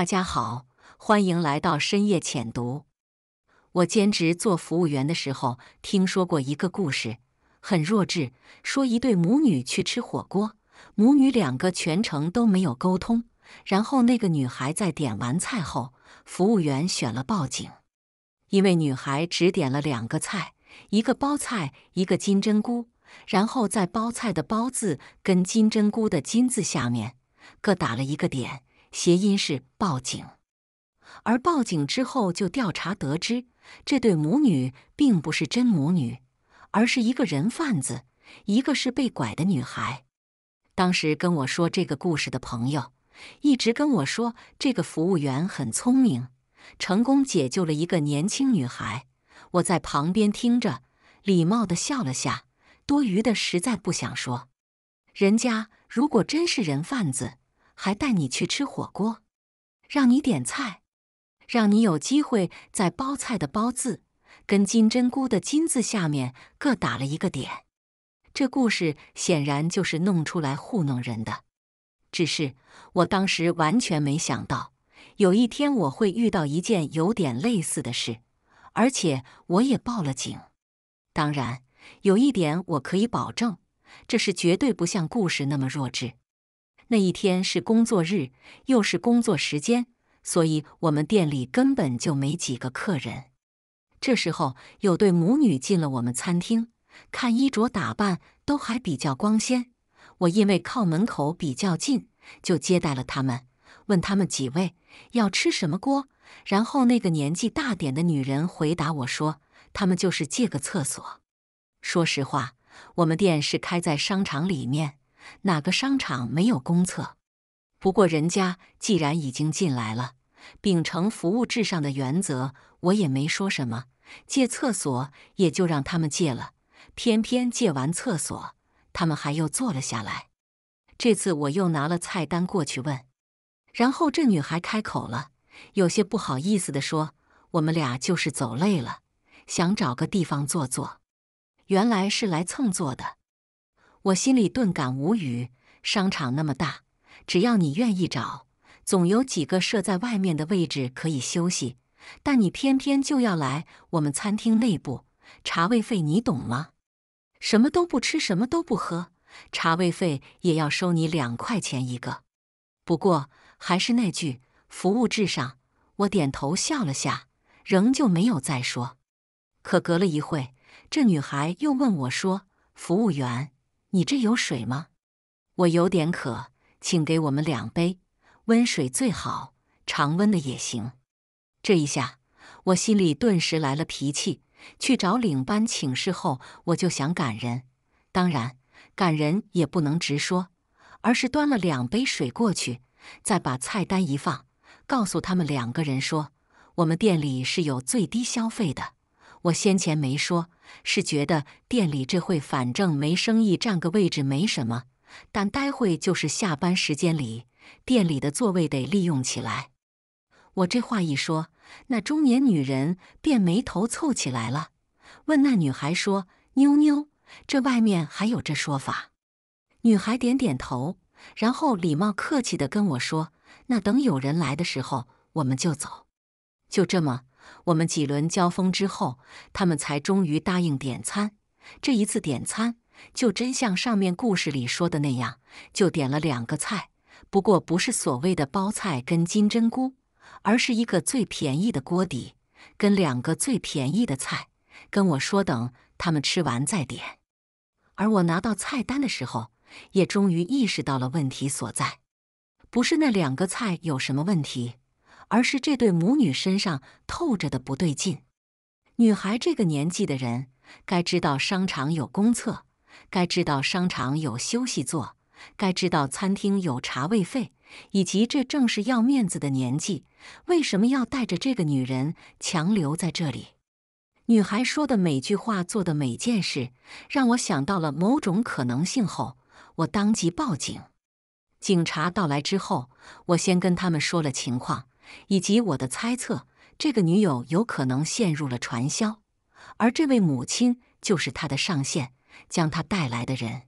大家好，欢迎来到深夜浅读。我兼职做服务员的时候，听说过一个故事，很弱智。说一对母女去吃火锅，母女两个全程都没有沟通。然后那个女孩在点完菜后，服务员选了报警，因为女孩只点了两个菜，一个包菜，一个金针菇。然后在包菜的“包”字跟金针菇的“金”字下面，各打了一个点。谐音是报警，而报警之后就调查得知，这对母女并不是真母女，而是一个人贩子，一个是被拐的女孩。当时跟我说这个故事的朋友，一直跟我说这个服务员很聪明，成功解救了一个年轻女孩。我在旁边听着，礼貌的笑了下，多余的实在不想说。人家如果真是人贩子。还带你去吃火锅，让你点菜，让你有机会在“包菜”的“包”字跟金针菇的“金”字下面各打了一个点。这故事显然就是弄出来糊弄人的。只是我当时完全没想到，有一天我会遇到一件有点类似的事，而且我也报了警。当然，有一点我可以保证，这是绝对不像故事那么弱智。那一天是工作日，又是工作时间，所以我们店里根本就没几个客人。这时候有对母女进了我们餐厅，看衣着打扮都还比较光鲜。我因为靠门口比较近，就接待了他们，问他们几位要吃什么锅。然后那个年纪大点的女人回答我说：“他们就是借个厕所。”说实话，我们店是开在商场里面。哪个商场没有公厕？不过人家既然已经进来了，秉承服务至上的原则，我也没说什么，借厕所也就让他们借了。偏偏借完厕所，他们还又坐了下来。这次我又拿了菜单过去问，然后这女孩开口了，有些不好意思的说：“我们俩就是走累了，想找个地方坐坐。原来是来蹭坐的。”我心里顿感无语。商场那么大，只要你愿意找，总有几个设在外面的位置可以休息。但你偏偏就要来我们餐厅内部，茶位费你懂吗？什么都不吃，什么都不喝，茶位费也要收你两块钱一个。不过还是那句，服务至上。我点头笑了下，仍旧没有再说。可隔了一会，这女孩又问我说：“服务员。”你这有水吗？我有点渴，请给我们两杯温水最好，常温的也行。这一下，我心里顿时来了脾气，去找领班请示后，我就想赶人。当然，赶人也不能直说，而是端了两杯水过去，再把菜单一放，告诉他们两个人说：“我们店里是有最低消费的。”我先前没说，是觉得店里这会反正没生意，占个位置没什么。但待会就是下班时间里，店里的座位得利用起来。我这话一说，那中年女人便眉头蹙起来了，问那女孩说：“妞妞，这外面还有这说法？”女孩点点头，然后礼貌客气的跟我说：“那等有人来的时候，我们就走，就这么。”我们几轮交锋之后，他们才终于答应点餐。这一次点餐就真像上面故事里说的那样，就点了两个菜，不过不是所谓的包菜跟金针菇，而是一个最便宜的锅底跟两个最便宜的菜。跟我说等他们吃完再点。而我拿到菜单的时候，也终于意识到了问题所在，不是那两个菜有什么问题。而是这对母女身上透着的不对劲。女孩这个年纪的人，该知道商场有公厕，该知道商场有休息座，该知道餐厅有茶位费，以及这正是要面子的年纪。为什么要带着这个女人强留在这里？女孩说的每句话，做的每件事，让我想到了某种可能性。后，我当即报警。警察到来之后，我先跟他们说了情况。以及我的猜测，这个女友有可能陷入了传销，而这位母亲就是她的上线，将她带来的人。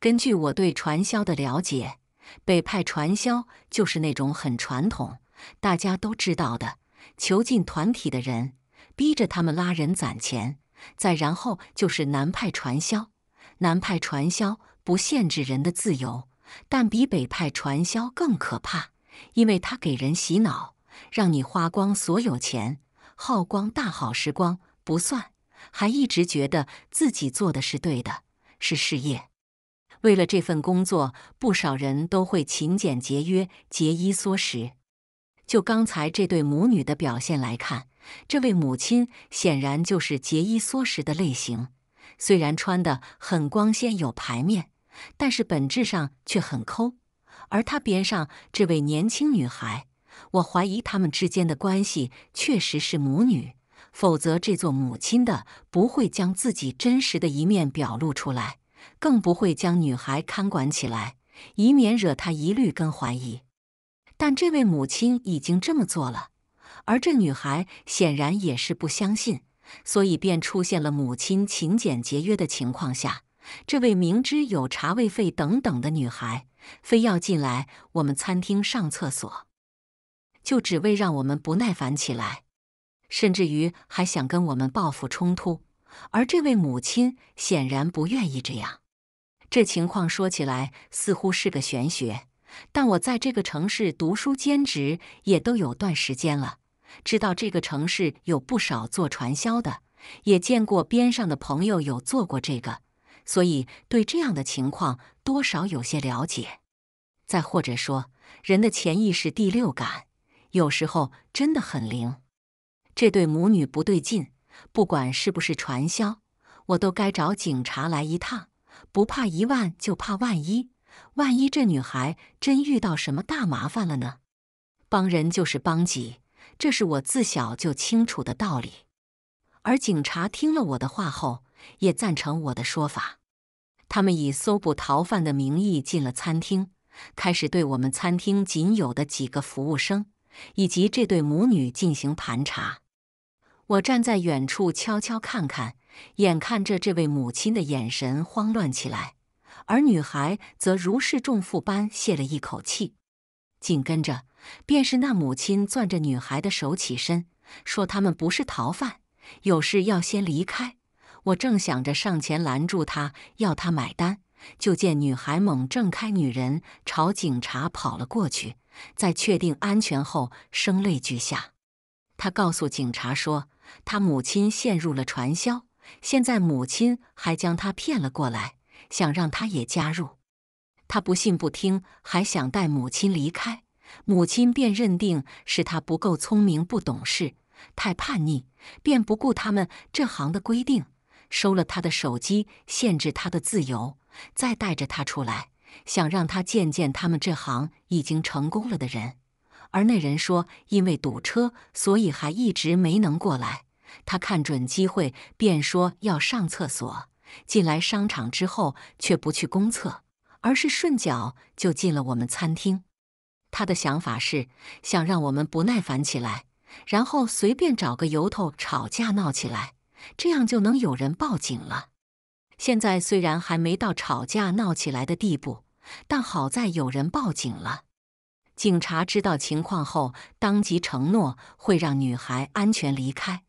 根据我对传销的了解，北派传销就是那种很传统，大家都知道的囚禁团体的人，逼着他们拉人攒钱，再然后就是南派传销。南派传销不限制人的自由，但比北派传销更可怕。因为他给人洗脑，让你花光所有钱，耗光大好时光，不算，还一直觉得自己做的是对的，是事业。为了这份工作，不少人都会勤俭节约，节衣缩食。就刚才这对母女的表现来看，这位母亲显然就是节衣缩食的类型。虽然穿的很光鲜有牌面，但是本质上却很抠。而她边上这位年轻女孩，我怀疑他们之间的关系确实是母女，否则这座母亲的不会将自己真实的一面表露出来，更不会将女孩看管起来，以免惹她疑虑跟怀疑。但这位母亲已经这么做了，而这女孩显然也是不相信，所以便出现了母亲勤俭节约的情况下，这位明知有茶位费等等的女孩。非要进来我们餐厅上厕所，就只为让我们不耐烦起来，甚至于还想跟我们报复冲突。而这位母亲显然不愿意这样。这情况说起来似乎是个玄学，但我在这个城市读书兼职也都有段时间了，知道这个城市有不少做传销的，也见过边上的朋友有做过这个。所以，对这样的情况多少有些了解。再或者说，人的潜意识第六感，有时候真的很灵。这对母女不对劲，不管是不是传销，我都该找警察来一趟。不怕一万，就怕万一。万一这女孩真遇到什么大麻烦了呢？帮人就是帮己，这是我自小就清楚的道理。而警察听了我的话后。也赞成我的说法。他们以搜捕逃犯的名义进了餐厅，开始对我们餐厅仅有的几个服务生以及这对母女进行盘查。我站在远处悄悄看看，眼看着这位母亲的眼神慌乱起来，而女孩则如释重负般泄了一口气。紧跟着，便是那母亲攥着女孩的手起身，说：“他们不是逃犯，有事要先离开。”我正想着上前拦住他，要他买单，就见女孩猛挣开女人，朝警察跑了过去。在确定安全后，声泪俱下。他告诉警察说，他母亲陷入了传销，现在母亲还将他骗了过来，想让他也加入。他不信不听，还想带母亲离开，母亲便认定是他不够聪明、不懂事、太叛逆，便不顾他们这行的规定。收了他的手机，限制他的自由，再带着他出来，想让他见见他们这行已经成功了的人。而那人说，因为堵车，所以还一直没能过来。他看准机会，便说要上厕所。进来商场之后，却不去公厕，而是顺脚就进了我们餐厅。他的想法是，想让我们不耐烦起来，然后随便找个由头吵架闹起来。这样就能有人报警了。现在虽然还没到吵架闹起来的地步，但好在有人报警了。警察知道情况后，当即承诺会让女孩安全离开，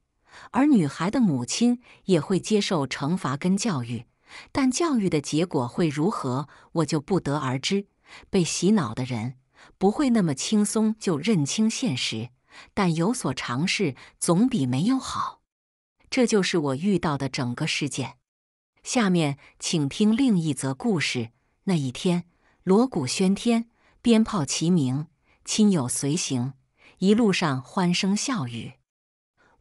而女孩的母亲也会接受惩罚跟教育。但教育的结果会如何，我就不得而知。被洗脑的人不会那么轻松就认清现实，但有所尝试总比没有好。这就是我遇到的整个事件。下面，请听另一则故事。那一天，锣鼓喧天，鞭炮齐鸣，亲友随行，一路上欢声笑语。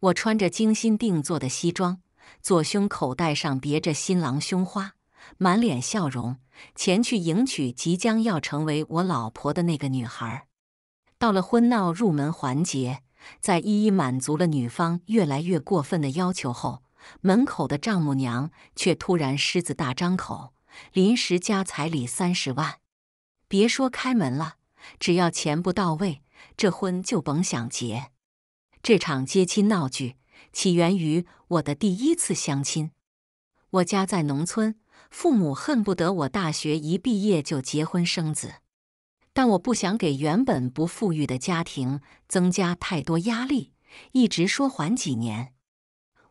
我穿着精心定做的西装，左胸口袋上别着新郎胸花，满脸笑容，前去迎娶即将要成为我老婆的那个女孩。到了婚闹入门环节。在一一满足了女方越来越过分的要求后，门口的丈母娘却突然狮子大张口，临时加彩礼三十万。别说开门了，只要钱不到位，这婚就甭想结。这场接亲闹剧起源于我的第一次相亲。我家在农村，父母恨不得我大学一毕业就结婚生子。但我不想给原本不富裕的家庭增加太多压力，一直说缓几年。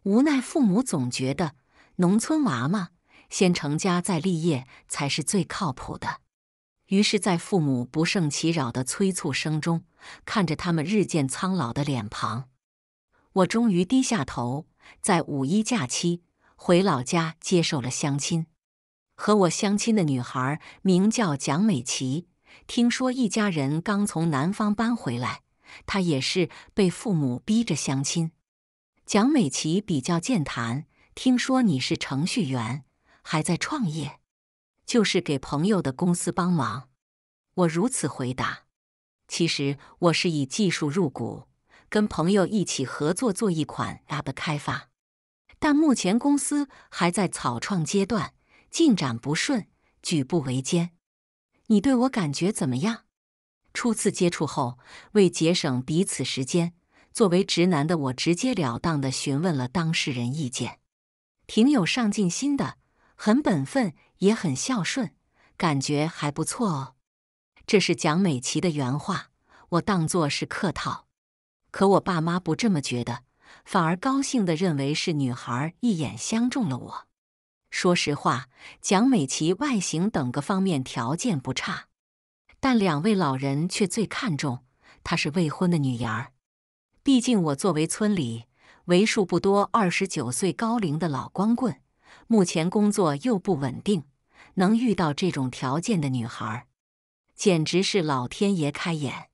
无奈父母总觉得农村娃娃先成家再立业才是最靠谱的，于是，在父母不胜其扰的催促声中，看着他们日渐苍老的脸庞，我终于低下头，在五一假期回老家接受了相亲。和我相亲的女孩名叫蒋美琪。听说一家人刚从南方搬回来，他也是被父母逼着相亲。蒋美琪比较健谈，听说你是程序员，还在创业，就是给朋友的公司帮忙。我如此回答，其实我是以技术入股，跟朋友一起合作做一款 App 开发，但目前公司还在草创阶段，进展不顺，举步维艰。你对我感觉怎么样？初次接触后，为节省彼此时间，作为直男的我直截了当的询问了当事人意见。挺有上进心的，很本分，也很孝顺，感觉还不错哦。这是蒋美琪的原话，我当作是客套。可我爸妈不这么觉得，反而高兴的认为是女孩一眼相中了我。说实话，蒋美琪外形等各方面条件不差，但两位老人却最看重她是未婚的女儿。毕竟我作为村里为数不多二十九岁高龄的老光棍，目前工作又不稳定，能遇到这种条件的女孩，简直是老天爷开眼。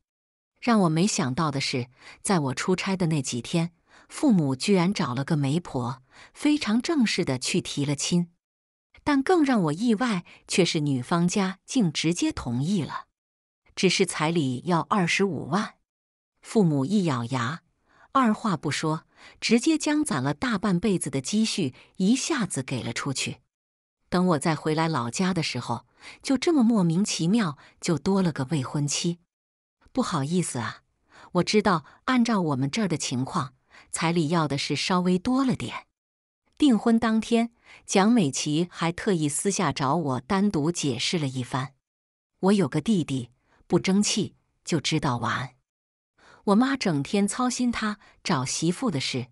让我没想到的是，在我出差的那几天，父母居然找了个媒婆。非常正式的去提了亲，但更让我意外却是女方家竟直接同意了，只是彩礼要二十五万。父母一咬牙，二话不说，直接将攒了大半辈子的积蓄一下子给了出去。等我再回来老家的时候，就这么莫名其妙就多了个未婚妻。不好意思啊，我知道按照我们这儿的情况，彩礼要的是稍微多了点。订婚当天，蒋美琪还特意私下找我单独解释了一番：“我有个弟弟，不争气，就知道玩。我妈整天操心他找媳妇的事，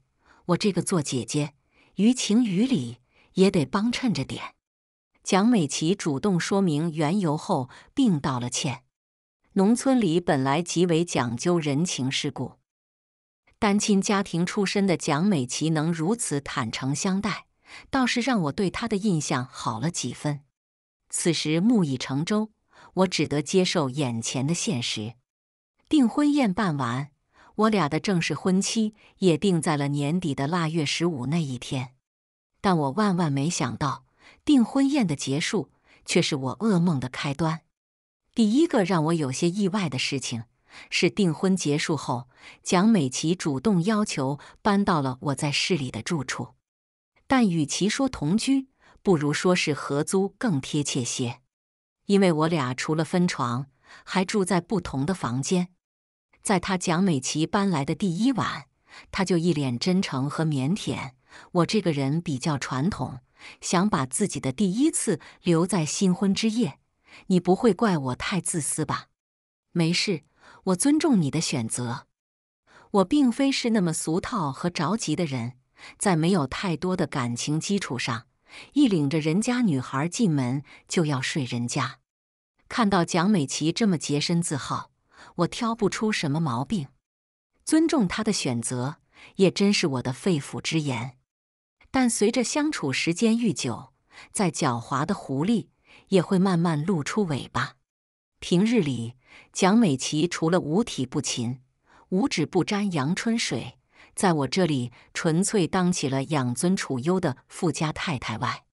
我这个做姐姐，于情于理也得帮衬着点。”蒋美琪主动说明缘由后，并道了歉。农村里本来极为讲究人情世故。单亲家庭出身的蒋美琪能如此坦诚相待，倒是让我对她的印象好了几分。此时木已成舟，我只得接受眼前的现实。订婚宴办完，我俩的正式婚期也定在了年底的腊月十五那一天。但我万万没想到，订婚宴的结束却是我噩梦的开端。第一个让我有些意外的事情。是订婚结束后，蒋美琪主动要求搬到了我在市里的住处。但与其说同居，不如说是合租更贴切些，因为我俩除了分床，还住在不同的房间。在他蒋美琪搬来的第一晚，他就一脸真诚和腼腆。我这个人比较传统，想把自己的第一次留在新婚之夜。你不会怪我太自私吧？没事。我尊重你的选择，我并非是那么俗套和着急的人，在没有太多的感情基础上，一领着人家女孩进门就要睡人家。看到蒋美琪这么洁身自好，我挑不出什么毛病，尊重她的选择也真是我的肺腑之言。但随着相处时间愈久，在狡猾的狐狸也会慢慢露出尾巴。平日里。蒋美琪除了五体不勤、五指不沾阳春水，在我这里纯粹当起了养尊处优的富家太太外，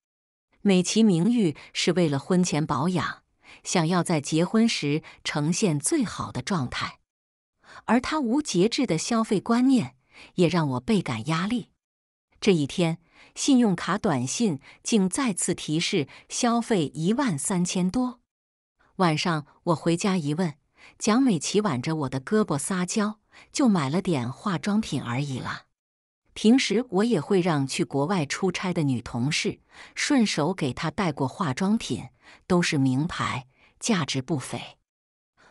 美琪名誉是为了婚前保养，想要在结婚时呈现最好的状态，而她无节制的消费观念也让我倍感压力。这一天，信用卡短信竟再次提示消费一万三千多。晚上我回家一问，蒋美琪挽着我的胳膊撒娇，就买了点化妆品而已啦。平时我也会让去国外出差的女同事顺手给她带过化妆品，都是名牌，价值不菲。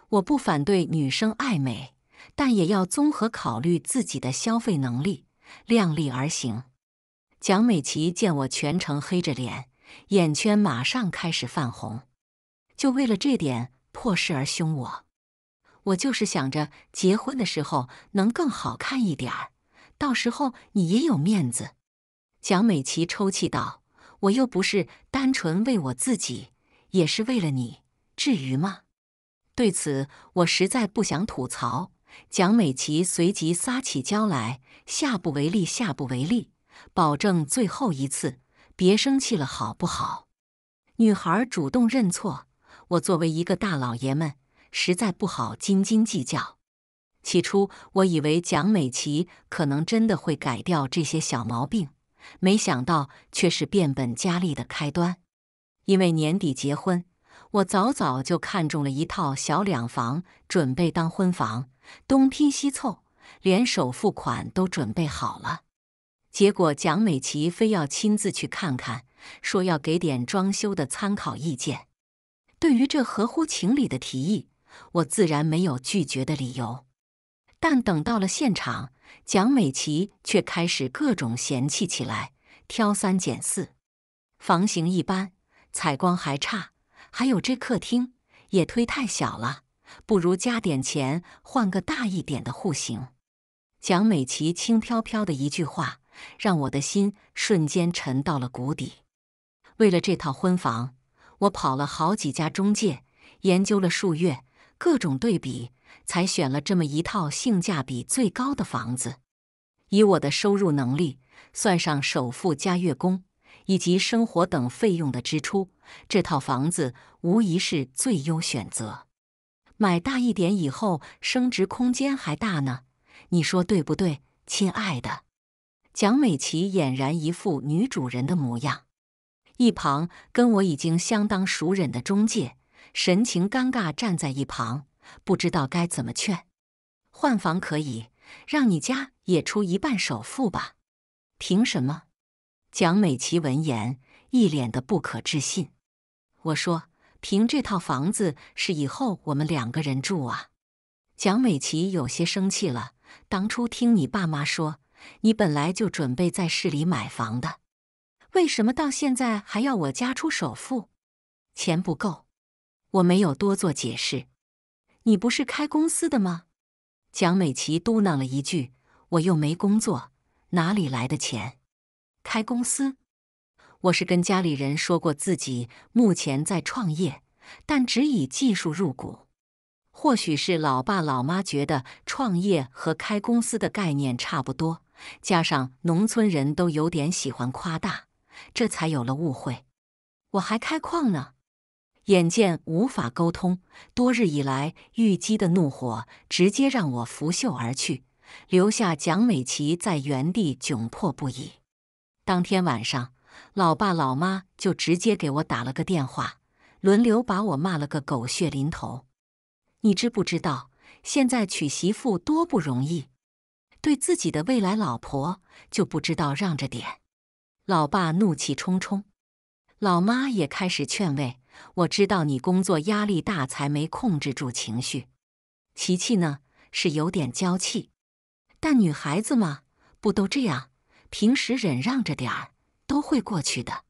我不反对女生爱美，但也要综合考虑自己的消费能力，量力而行。蒋美琪见我全程黑着脸，眼圈马上开始泛红。就为了这点破事而凶我，我就是想着结婚的时候能更好看一点儿，到时候你也有面子。”蒋美琪抽泣道，“我又不是单纯为我自己，也是为了你，至于吗？”对此，我实在不想吐槽。蒋美琪随即撒起娇来：“下不为例，下不为例，保证最后一次，别生气了，好不好？”女孩主动认错。我作为一个大老爷们，实在不好斤斤计较。起初我以为蒋美琪可能真的会改掉这些小毛病，没想到却是变本加厉的开端。因为年底结婚，我早早就看中了一套小两房，准备当婚房，东拼西凑，连首付款都准备好了。结果蒋美琪非要亲自去看看，说要给点装修的参考意见。对于这合乎情理的提议，我自然没有拒绝的理由。但等到了现场，蒋美琪却开始各种嫌弃起来，挑三拣四，房型一般，采光还差，还有这客厅也忒太小了，不如加点钱换个大一点的户型。蒋美琪轻飘飘的一句话，让我的心瞬间沉到了谷底。为了这套婚房。我跑了好几家中介，研究了数月，各种对比，才选了这么一套性价比最高的房子。以我的收入能力，算上首付加月供以及生活等费用的支出，这套房子无疑是最优选择。买大一点以后，升值空间还大呢，你说对不对，亲爱的？蒋美琪俨然一副女主人的模样。一旁跟我已经相当熟稔的中介，神情尴尬站在一旁，不知道该怎么劝。换房可以，让你家也出一半首付吧？凭什么？蒋美琪闻言，一脸的不可置信。我说：“凭这套房子是以后我们两个人住啊。”蒋美琪有些生气了。当初听你爸妈说，你本来就准备在市里买房的。为什么到现在还要我家出首付？钱不够，我没有多做解释。你不是开公司的吗？蒋美琪嘟囔了一句：“我又没工作，哪里来的钱？开公司？我是跟家里人说过自己目前在创业，但只以技术入股。或许是老爸老妈觉得创业和开公司的概念差不多，加上农村人都有点喜欢夸大。”这才有了误会，我还开矿呢。眼见无法沟通，多日以来玉姬的怒火直接让我拂袖而去，留下蒋美琪在原地窘迫不已。当天晚上，老爸老妈就直接给我打了个电话，轮流把我骂了个狗血淋头。你知不知道，现在娶媳妇多不容易，对自己的未来老婆就不知道让着点。老爸怒气冲冲，老妈也开始劝慰：“我知道你工作压力大，才没控制住情绪。琪琪呢，是有点娇气，但女孩子嘛，不都这样？平时忍让着点儿，都会过去的。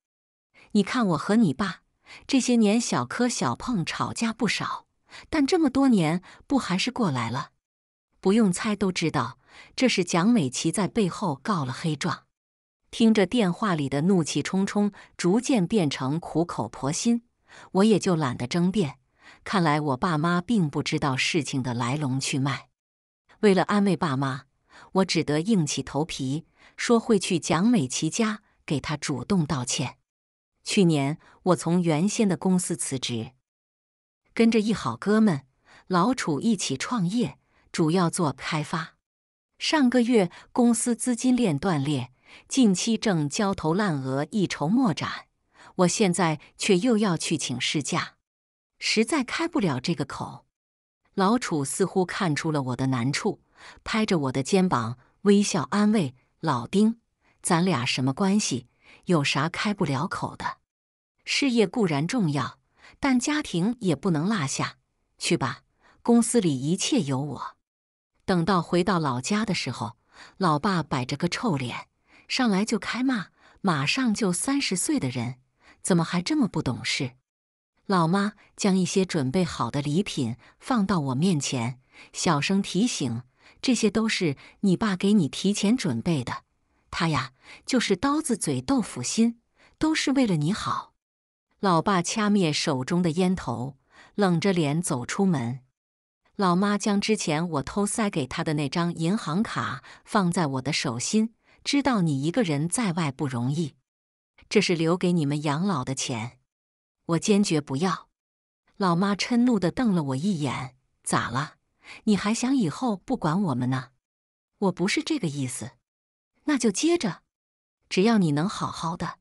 你看我和你爸这些年，小磕小碰吵架不少，但这么多年不还是过来了？不用猜都知道，这是蒋美琪在背后告了黑状。”听着电话里的怒气冲冲，逐渐变成苦口婆心，我也就懒得争辩。看来我爸妈并不知道事情的来龙去脉。为了安慰爸妈，我只得硬起头皮说会去蒋美琪家给她主动道歉。去年我从原先的公司辞职，跟着一好哥们老楚一起创业，主要做开发。上个月公司资金链断裂。近期正焦头烂额、一筹莫展，我现在却又要去请事假，实在开不了这个口。老楚似乎看出了我的难处，拍着我的肩膀，微笑安慰：“老丁，咱俩什么关系？有啥开不了口的？事业固然重要，但家庭也不能落下。去吧，公司里一切有我。”等到回到老家的时候，老爸摆着个臭脸。上来就开骂，马上就三十岁的人，怎么还这么不懂事？老妈将一些准备好的礼品放到我面前，小声提醒：“这些都是你爸给你提前准备的，他呀就是刀子嘴豆腐心，都是为了你好。”老爸掐灭手中的烟头，冷着脸走出门。老妈将之前我偷塞给他的那张银行卡放在我的手心。知道你一个人在外不容易，这是留给你们养老的钱，我坚决不要。老妈嗔怒的瞪了我一眼，咋了？你还想以后不管我们呢？我不是这个意思。那就接着，只要你能好好的，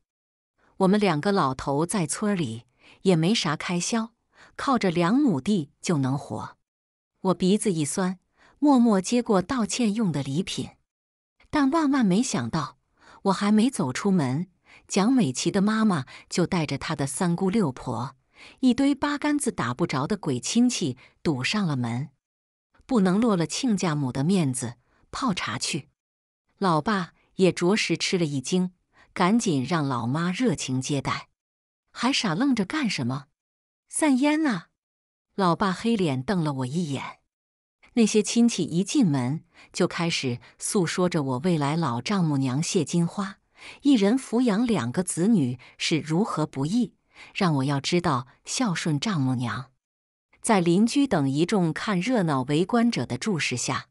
我们两个老头在村里也没啥开销，靠着两亩地就能活。我鼻子一酸，默默接过道歉用的礼品。但万万没想到，我还没走出门，蒋美琪的妈妈就带着她的三姑六婆，一堆八竿子打不着的鬼亲戚堵上了门，不能落了亲家母的面子，泡茶去。老爸也着实吃了一惊，赶紧让老妈热情接待，还傻愣着干什么？散烟啊！老爸黑脸瞪了我一眼。那些亲戚一进门就开始诉说着我未来老丈母娘谢金花一人抚养两个子女是如何不易，让我要知道孝顺丈母娘。在邻居等一众看热闹围观者的注视下，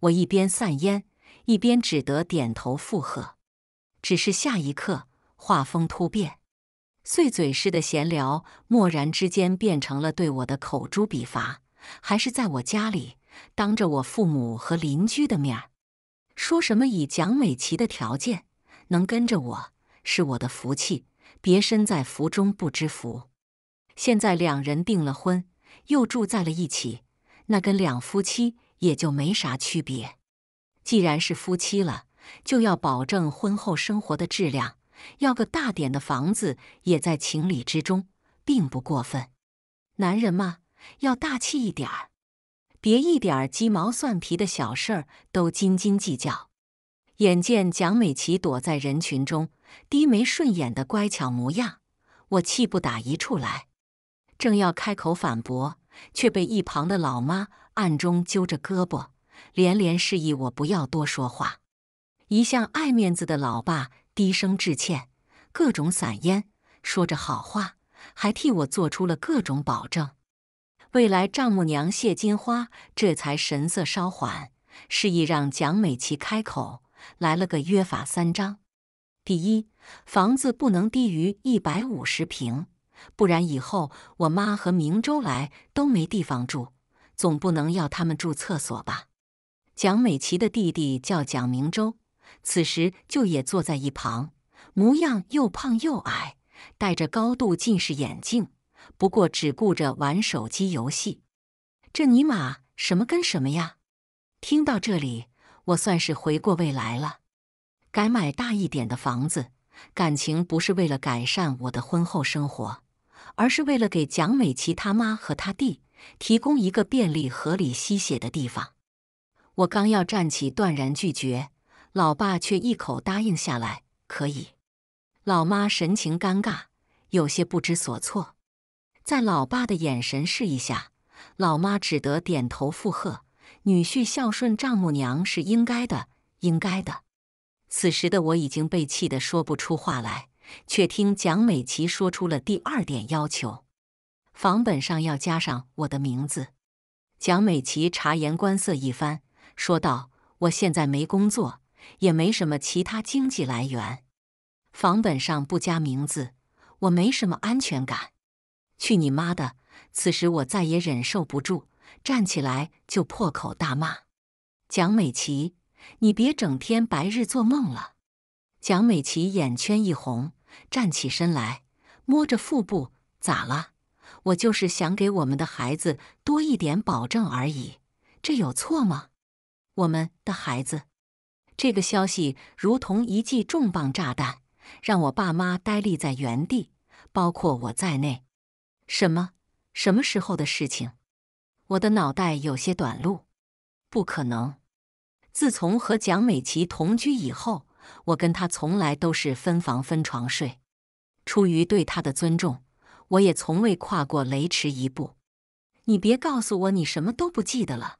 我一边散烟，一边只得点头附和。只是下一刻，画风突变，碎嘴似的闲聊蓦然之间变成了对我的口诛笔伐，还是在我家里。当着我父母和邻居的面说什么以蒋美琪的条件能跟着我是我的福气，别身在福中不知福。现在两人订了婚，又住在了一起，那跟两夫妻也就没啥区别。既然是夫妻了，就要保证婚后生活的质量，要个大点的房子也在情理之中，并不过分。男人嘛，要大气一点儿。别一点儿鸡毛蒜皮的小事儿都斤斤计较。眼见蒋美琪躲在人群中，低眉顺眼的乖巧模样，我气不打一处来。正要开口反驳，却被一旁的老妈暗中揪着胳膊，连连示意我不要多说话。一向爱面子的老爸低声致歉，各种散烟，说着好话，还替我做出了各种保证。未来丈母娘谢金花这才神色稍缓，示意让蒋美琪开口，来了个约法三章：第一，房子不能低于一百五十平，不然以后我妈和明州来都没地方住，总不能要他们住厕所吧？蒋美琪的弟弟叫蒋明州，此时就也坐在一旁，模样又胖又矮，戴着高度近视眼镜。不过只顾着玩手机游戏，这尼玛什么跟什么呀？听到这里，我算是回过味来了。该买大一点的房子，感情不是为了改善我的婚后生活，而是为了给蒋美琪他妈和他弟提供一个便利、合理吸血的地方。我刚要站起，断然拒绝，老爸却一口答应下来，可以。老妈神情尴尬，有些不知所措。在老爸的眼神示意下，老妈只得点头附和：“女婿孝顺丈母娘是应该的，应该的。”此时的我已经被气得说不出话来，却听蒋美琪说出了第二点要求：“房本上要加上我的名字。”蒋美琪察言观色一番，说道：“我现在没工作，也没什么其他经济来源，房本上不加名字，我没什么安全感。”去你妈的！此时我再也忍受不住，站起来就破口大骂：“蒋美琪，你别整天白日做梦了！”蒋美琪眼圈一红，站起身来，摸着腹部：“咋了？我就是想给我们的孩子多一点保证而已，这有错吗？我们的孩子……这个消息如同一记重磅炸弹，让我爸妈呆立在原地，包括我在内。”什么？什么时候的事情？我的脑袋有些短路，不可能。自从和蒋美琪同居以后，我跟她从来都是分房分床睡。出于对她的尊重，我也从未跨过雷池一步。你别告诉我你什么都不记得了。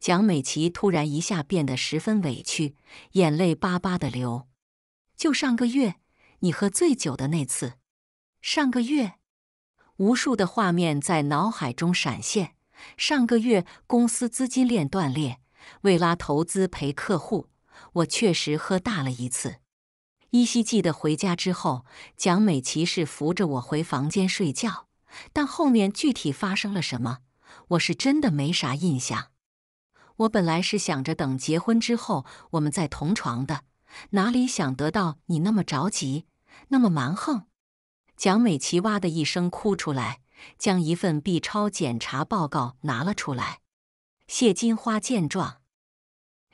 蒋美琪突然一下变得十分委屈，眼泪巴巴的流。就上个月，你喝醉酒的那次。上个月。无数的画面在脑海中闪现。上个月公司资金链断裂，为拉投资陪客户，我确实喝大了一次。依稀记得回家之后，蒋美琪是扶着我回房间睡觉，但后面具体发生了什么，我是真的没啥印象。我本来是想着等结婚之后，我们再同床的，哪里想得到你那么着急，那么蛮横。蒋美琪哇的一声哭出来，将一份 B 超检查报告拿了出来。谢金花见状，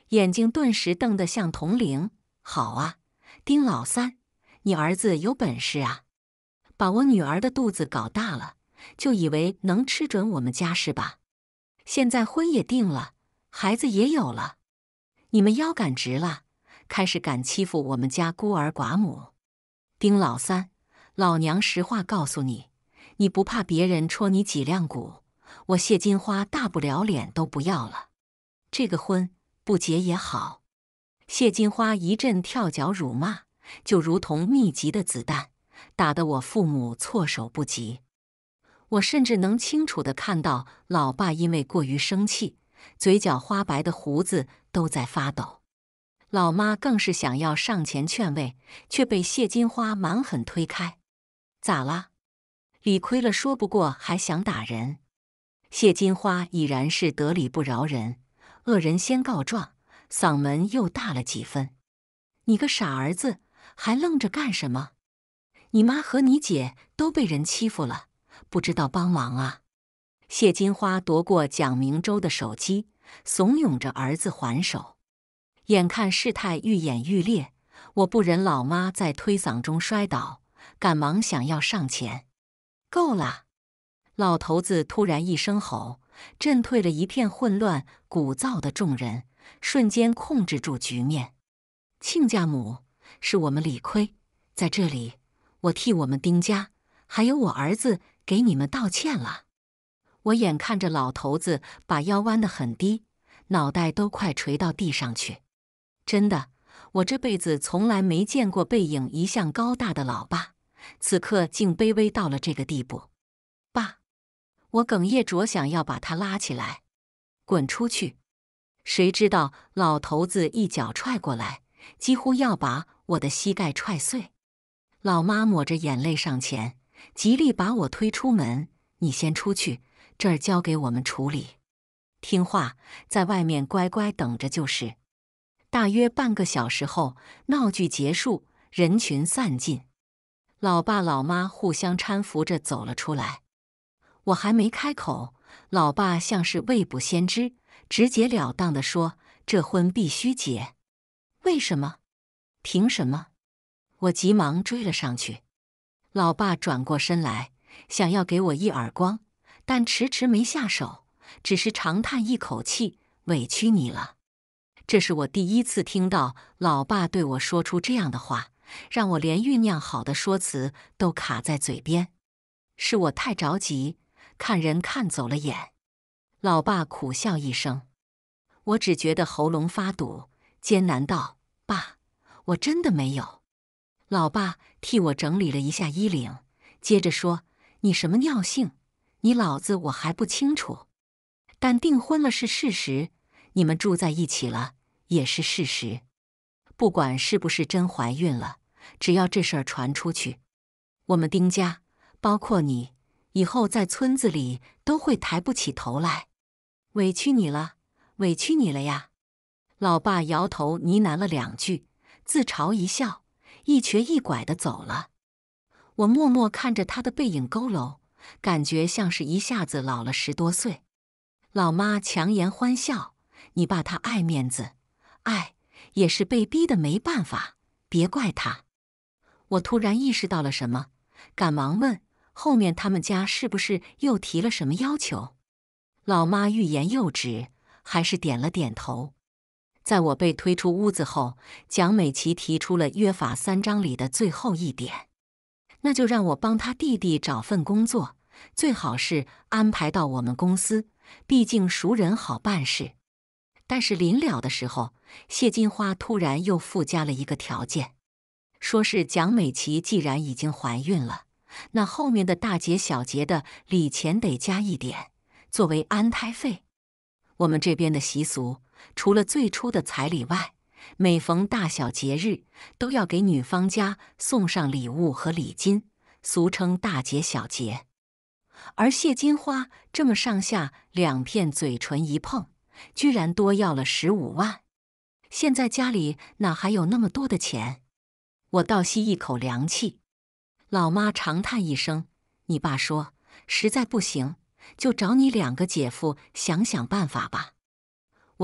眼睛顿时瞪得像铜铃：“好啊，丁老三，你儿子有本事啊，把我女儿的肚子搞大了，就以为能吃准我们家是吧？现在婚也定了，孩子也有了，你们腰杆直了，开始敢欺负我们家孤儿寡母，丁老三。”老娘实话告诉你，你不怕别人戳你脊梁骨，我谢金花大不了脸都不要了，这个婚不结也好。谢金花一阵跳脚辱骂，就如同密集的子弹，打得我父母措手不及。我甚至能清楚的看到，老爸因为过于生气，嘴角花白的胡子都在发抖。老妈更是想要上前劝慰，却被谢金花蛮狠推开。咋啦？理亏了说不过还想打人？谢金花已然是得理不饶人，恶人先告状，嗓门又大了几分。你个傻儿子，还愣着干什么？你妈和你姐都被人欺负了，不知道帮忙啊？谢金花夺过蒋明洲的手机，怂恿着儿子还手。眼看事态愈演愈烈，我不忍老妈在推搡中摔倒。赶忙想要上前，够了！老头子突然一声吼，震退了一片混乱、鼓噪的众人，瞬间控制住局面。亲家母，是我们理亏，在这里，我替我们丁家还有我儿子给你们道歉了。我眼看着老头子把腰弯得很低，脑袋都快垂到地上去。真的，我这辈子从来没见过背影一向高大的老爸。此刻竟卑微到了这个地步，爸，我哽咽着想要把他拉起来，滚出去。谁知道老头子一脚踹过来，几乎要把我的膝盖踹碎。老妈抹着眼泪上前，极力把我推出门：“你先出去，这儿交给我们处理。听话，在外面乖乖等着就是。”大约半个小时后，闹剧结束，人群散尽。老爸老妈互相搀扶着走了出来，我还没开口，老爸像是未卜先知，直截了当的说：“这婚必须结。”为什么？凭什么？我急忙追了上去。老爸转过身来，想要给我一耳光，但迟迟没下手，只是长叹一口气：“委屈你了。”这是我第一次听到老爸对我说出这样的话。让我连酝酿好的说辞都卡在嘴边，是我太着急，看人看走了眼。老爸苦笑一声，我只觉得喉咙发堵，艰难道：“爸，我真的没有。”老爸替我整理了一下衣领，接着说：“你什么尿性？你老子我还不清楚。但订婚了是事实，你们住在一起了也是事实。不管是不是真怀孕了。”只要这事儿传出去，我们丁家，包括你，以后在村子里都会抬不起头来。委屈你了，委屈你了呀！老爸摇头呢喃了两句，自嘲一笑，一瘸一拐的走了。我默默看着他的背影佝偻，感觉像是一下子老了十多岁。老妈强颜欢笑：“你爸他爱面子，爱也是被逼的没办法，别怪他。”我突然意识到了什么，赶忙问：“后面他们家是不是又提了什么要求？”老妈欲言又止，还是点了点头。在我被推出屋子后，蒋美琪提出了约法三章里的最后一点：“那就让我帮他弟弟找份工作，最好是安排到我们公司，毕竟熟人好办事。”但是临了的时候，谢金花突然又附加了一个条件。说是蒋美琪，既然已经怀孕了，那后面的大节小节的礼钱得加一点，作为安胎费。我们这边的习俗，除了最初的彩礼外，每逢大小节日，都要给女方家送上礼物和礼金，俗称大节小节。而谢金花这么上下两片嘴唇一碰，居然多要了十五万。现在家里哪还有那么多的钱？我倒吸一口凉气，老妈长叹一声：“你爸说，实在不行就找你两个姐夫想想办法吧。”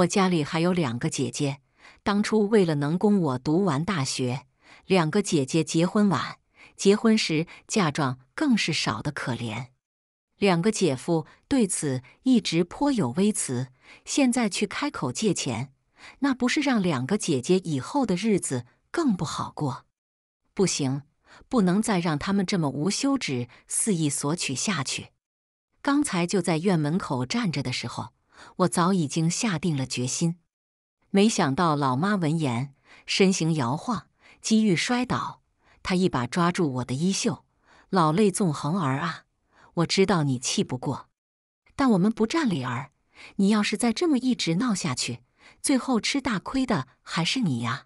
我家里还有两个姐姐，当初为了能供我读完大学，两个姐姐结婚晚，结婚时嫁妆更是少得可怜。两个姐夫对此一直颇有微词，现在去开口借钱，那不是让两个姐姐以后的日子更不好过？不行，不能再让他们这么无休止、肆意索取下去。刚才就在院门口站着的时候，我早已经下定了决心。没想到老妈闻言，身形摇晃，机遇摔倒。她一把抓住我的衣袖，老泪纵横：“儿啊，我知道你气不过，但我们不占理儿。你要是再这么一直闹下去，最后吃大亏的还是你呀。”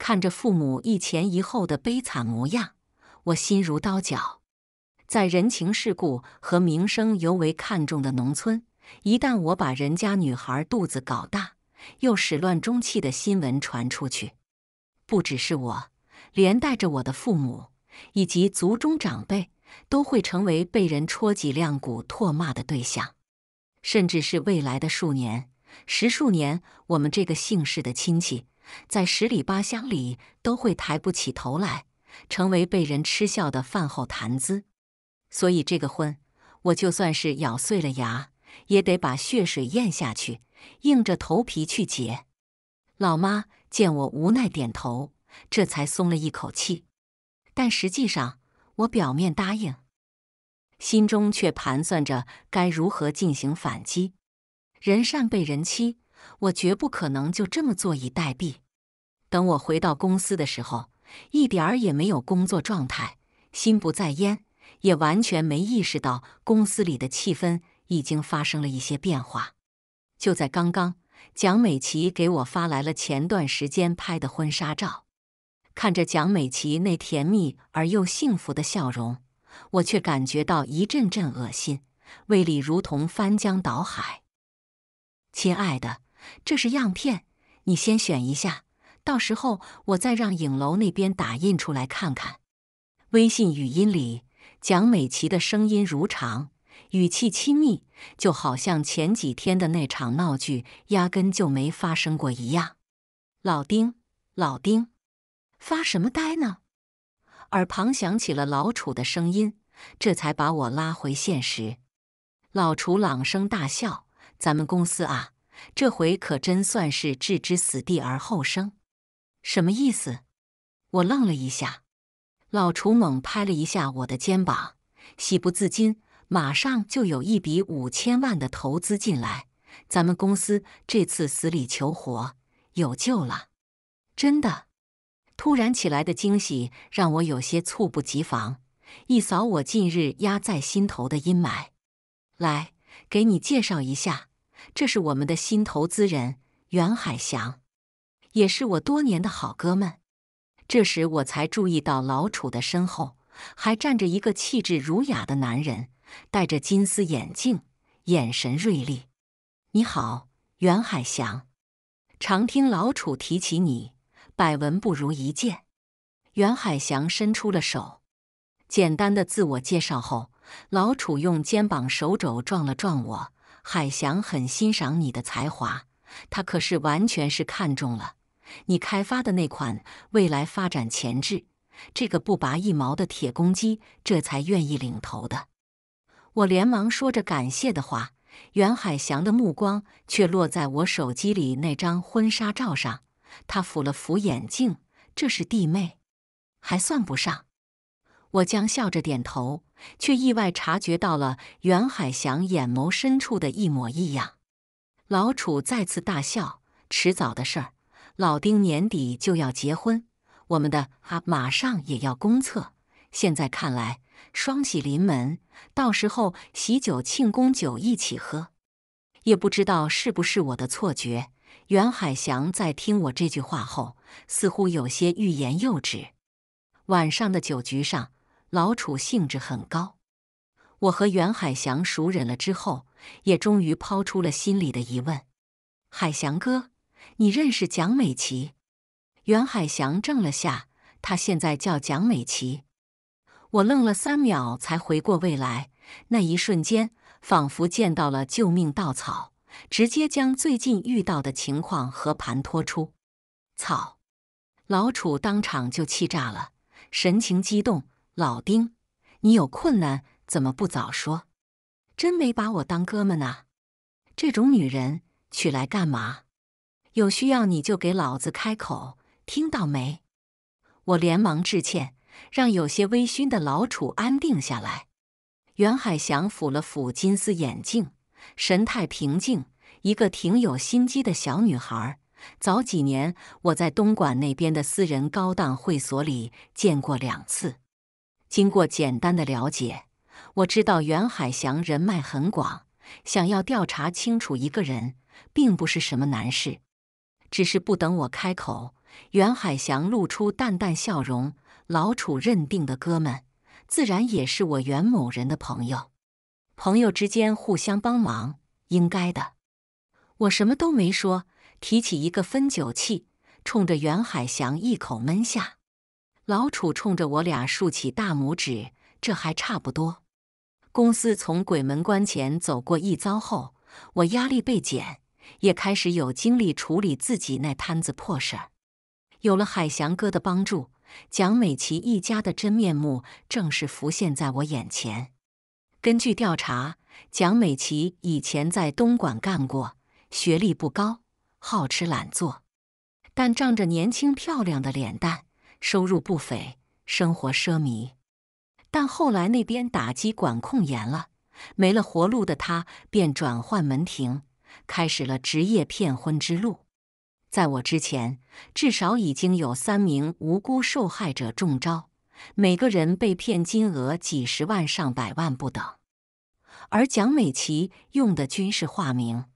看着父母一前一后的悲惨模样，我心如刀绞。在人情世故和名声尤为看重的农村，一旦我把人家女孩肚子搞大，又始乱终弃的新闻传出去，不只是我，连带着我的父母以及族中长辈，都会成为被人戳脊梁骨、唾骂的对象，甚至是未来的数年、十数年，我们这个姓氏的亲戚。在十里八乡里都会抬不起头来，成为被人嗤笑的饭后谈资。所以这个婚，我就算是咬碎了牙，也得把血水咽下去，硬着头皮去结。老妈见我无奈点头，这才松了一口气。但实际上，我表面答应，心中却盘算着该如何进行反击。人善被人欺。我绝不可能就这么坐以待毙。等我回到公司的时候，一点儿也没有工作状态，心不在焉，也完全没意识到公司里的气氛已经发生了一些变化。就在刚刚，蒋美琪给我发来了前段时间拍的婚纱照。看着蒋美琪那甜蜜而又幸福的笑容，我却感觉到一阵阵恶心，胃里如同翻江倒海。亲爱的。这是样片，你先选一下，到时候我再让影楼那边打印出来看看。微信语音里，蒋美琪的声音如常，语气亲密，就好像前几天的那场闹剧压根就没发生过一样。老丁，老丁，发什么呆呢？耳旁响起了老楚的声音，这才把我拉回现实。老楚朗声大笑：“咱们公司啊！”这回可真算是置之死地而后生，什么意思？我愣了一下，老楚猛拍了一下我的肩膀，喜不自禁，马上就有一笔五千万的投资进来，咱们公司这次死里求活，有救了！真的，突然起来的惊喜让我有些猝不及防，一扫我近日压在心头的阴霾。来，给你介绍一下。这是我们的新投资人袁海翔，也是我多年的好哥们。这时我才注意到老楚的身后还站着一个气质儒雅的男人，戴着金丝眼镜，眼神锐利。你好，袁海翔。常听老楚提起你，百闻不如一见。袁海翔伸出了手，简单的自我介绍后，老楚用肩膀、手肘撞了撞我。海翔很欣赏你的才华，他可是完全是看中了你开发的那款未来发展潜质。这个不拔一毛的铁公鸡，这才愿意领头的。我连忙说着感谢的话，袁海翔的目光却落在我手机里那张婚纱照上。他扶了扶眼镜，这是弟妹，还算不上。我将笑着点头，却意外察觉到了袁海翔眼眸深处的一抹异样。老楚再次大笑：“迟早的事儿，老丁年底就要结婚，我们的啊马上也要公测。现在看来，双喜临门，到时候喜酒、庆功酒一起喝。”也不知道是不是我的错觉，袁海翔在听我这句话后，似乎有些欲言又止。晚上的酒局上。老楚兴致很高，我和袁海翔熟忍了之后，也终于抛出了心里的疑问：“海翔哥，你认识蒋美琪？”袁海翔怔了下，他现在叫蒋美琪。我愣了三秒才回过味来，那一瞬间仿佛见到了救命稻草，直接将最近遇到的情况和盘托出。草！老楚当场就气炸了，神情激动。老丁，你有困难怎么不早说？真没把我当哥们呐！这种女人娶来干嘛？有需要你就给老子开口，听到没？我连忙致歉，让有些微醺的老楚安定下来。袁海翔抚了抚金丝眼镜，神态平静。一个挺有心机的小女孩，早几年我在东莞那边的私人高档会所里见过两次。经过简单的了解，我知道袁海翔人脉很广。想要调查清楚一个人，并不是什么难事。只是不等我开口，袁海翔露出淡淡笑容：“老楚认定的哥们，自然也是我袁某人的朋友。朋友之间互相帮忙，应该的。”我什么都没说，提起一个分酒器，冲着袁海翔一口闷下。老楚冲着我俩竖起大拇指，这还差不多。公司从鬼门关前走过一遭后，我压力被减，也开始有精力处理自己那摊子破事儿。有了海翔哥的帮助，蒋美琪一家的真面目正式浮现在我眼前。根据调查，蒋美琪以前在东莞干过，学历不高，好吃懒做，但仗着年轻漂亮的脸蛋。收入不菲，生活奢靡，但后来那边打击管控严了，没了活路的他便转换门庭，开始了职业骗婚之路。在我之前，至少已经有三名无辜受害者中招，每个人被骗金额几十万上百万不等。而蒋美琪用的均是化名，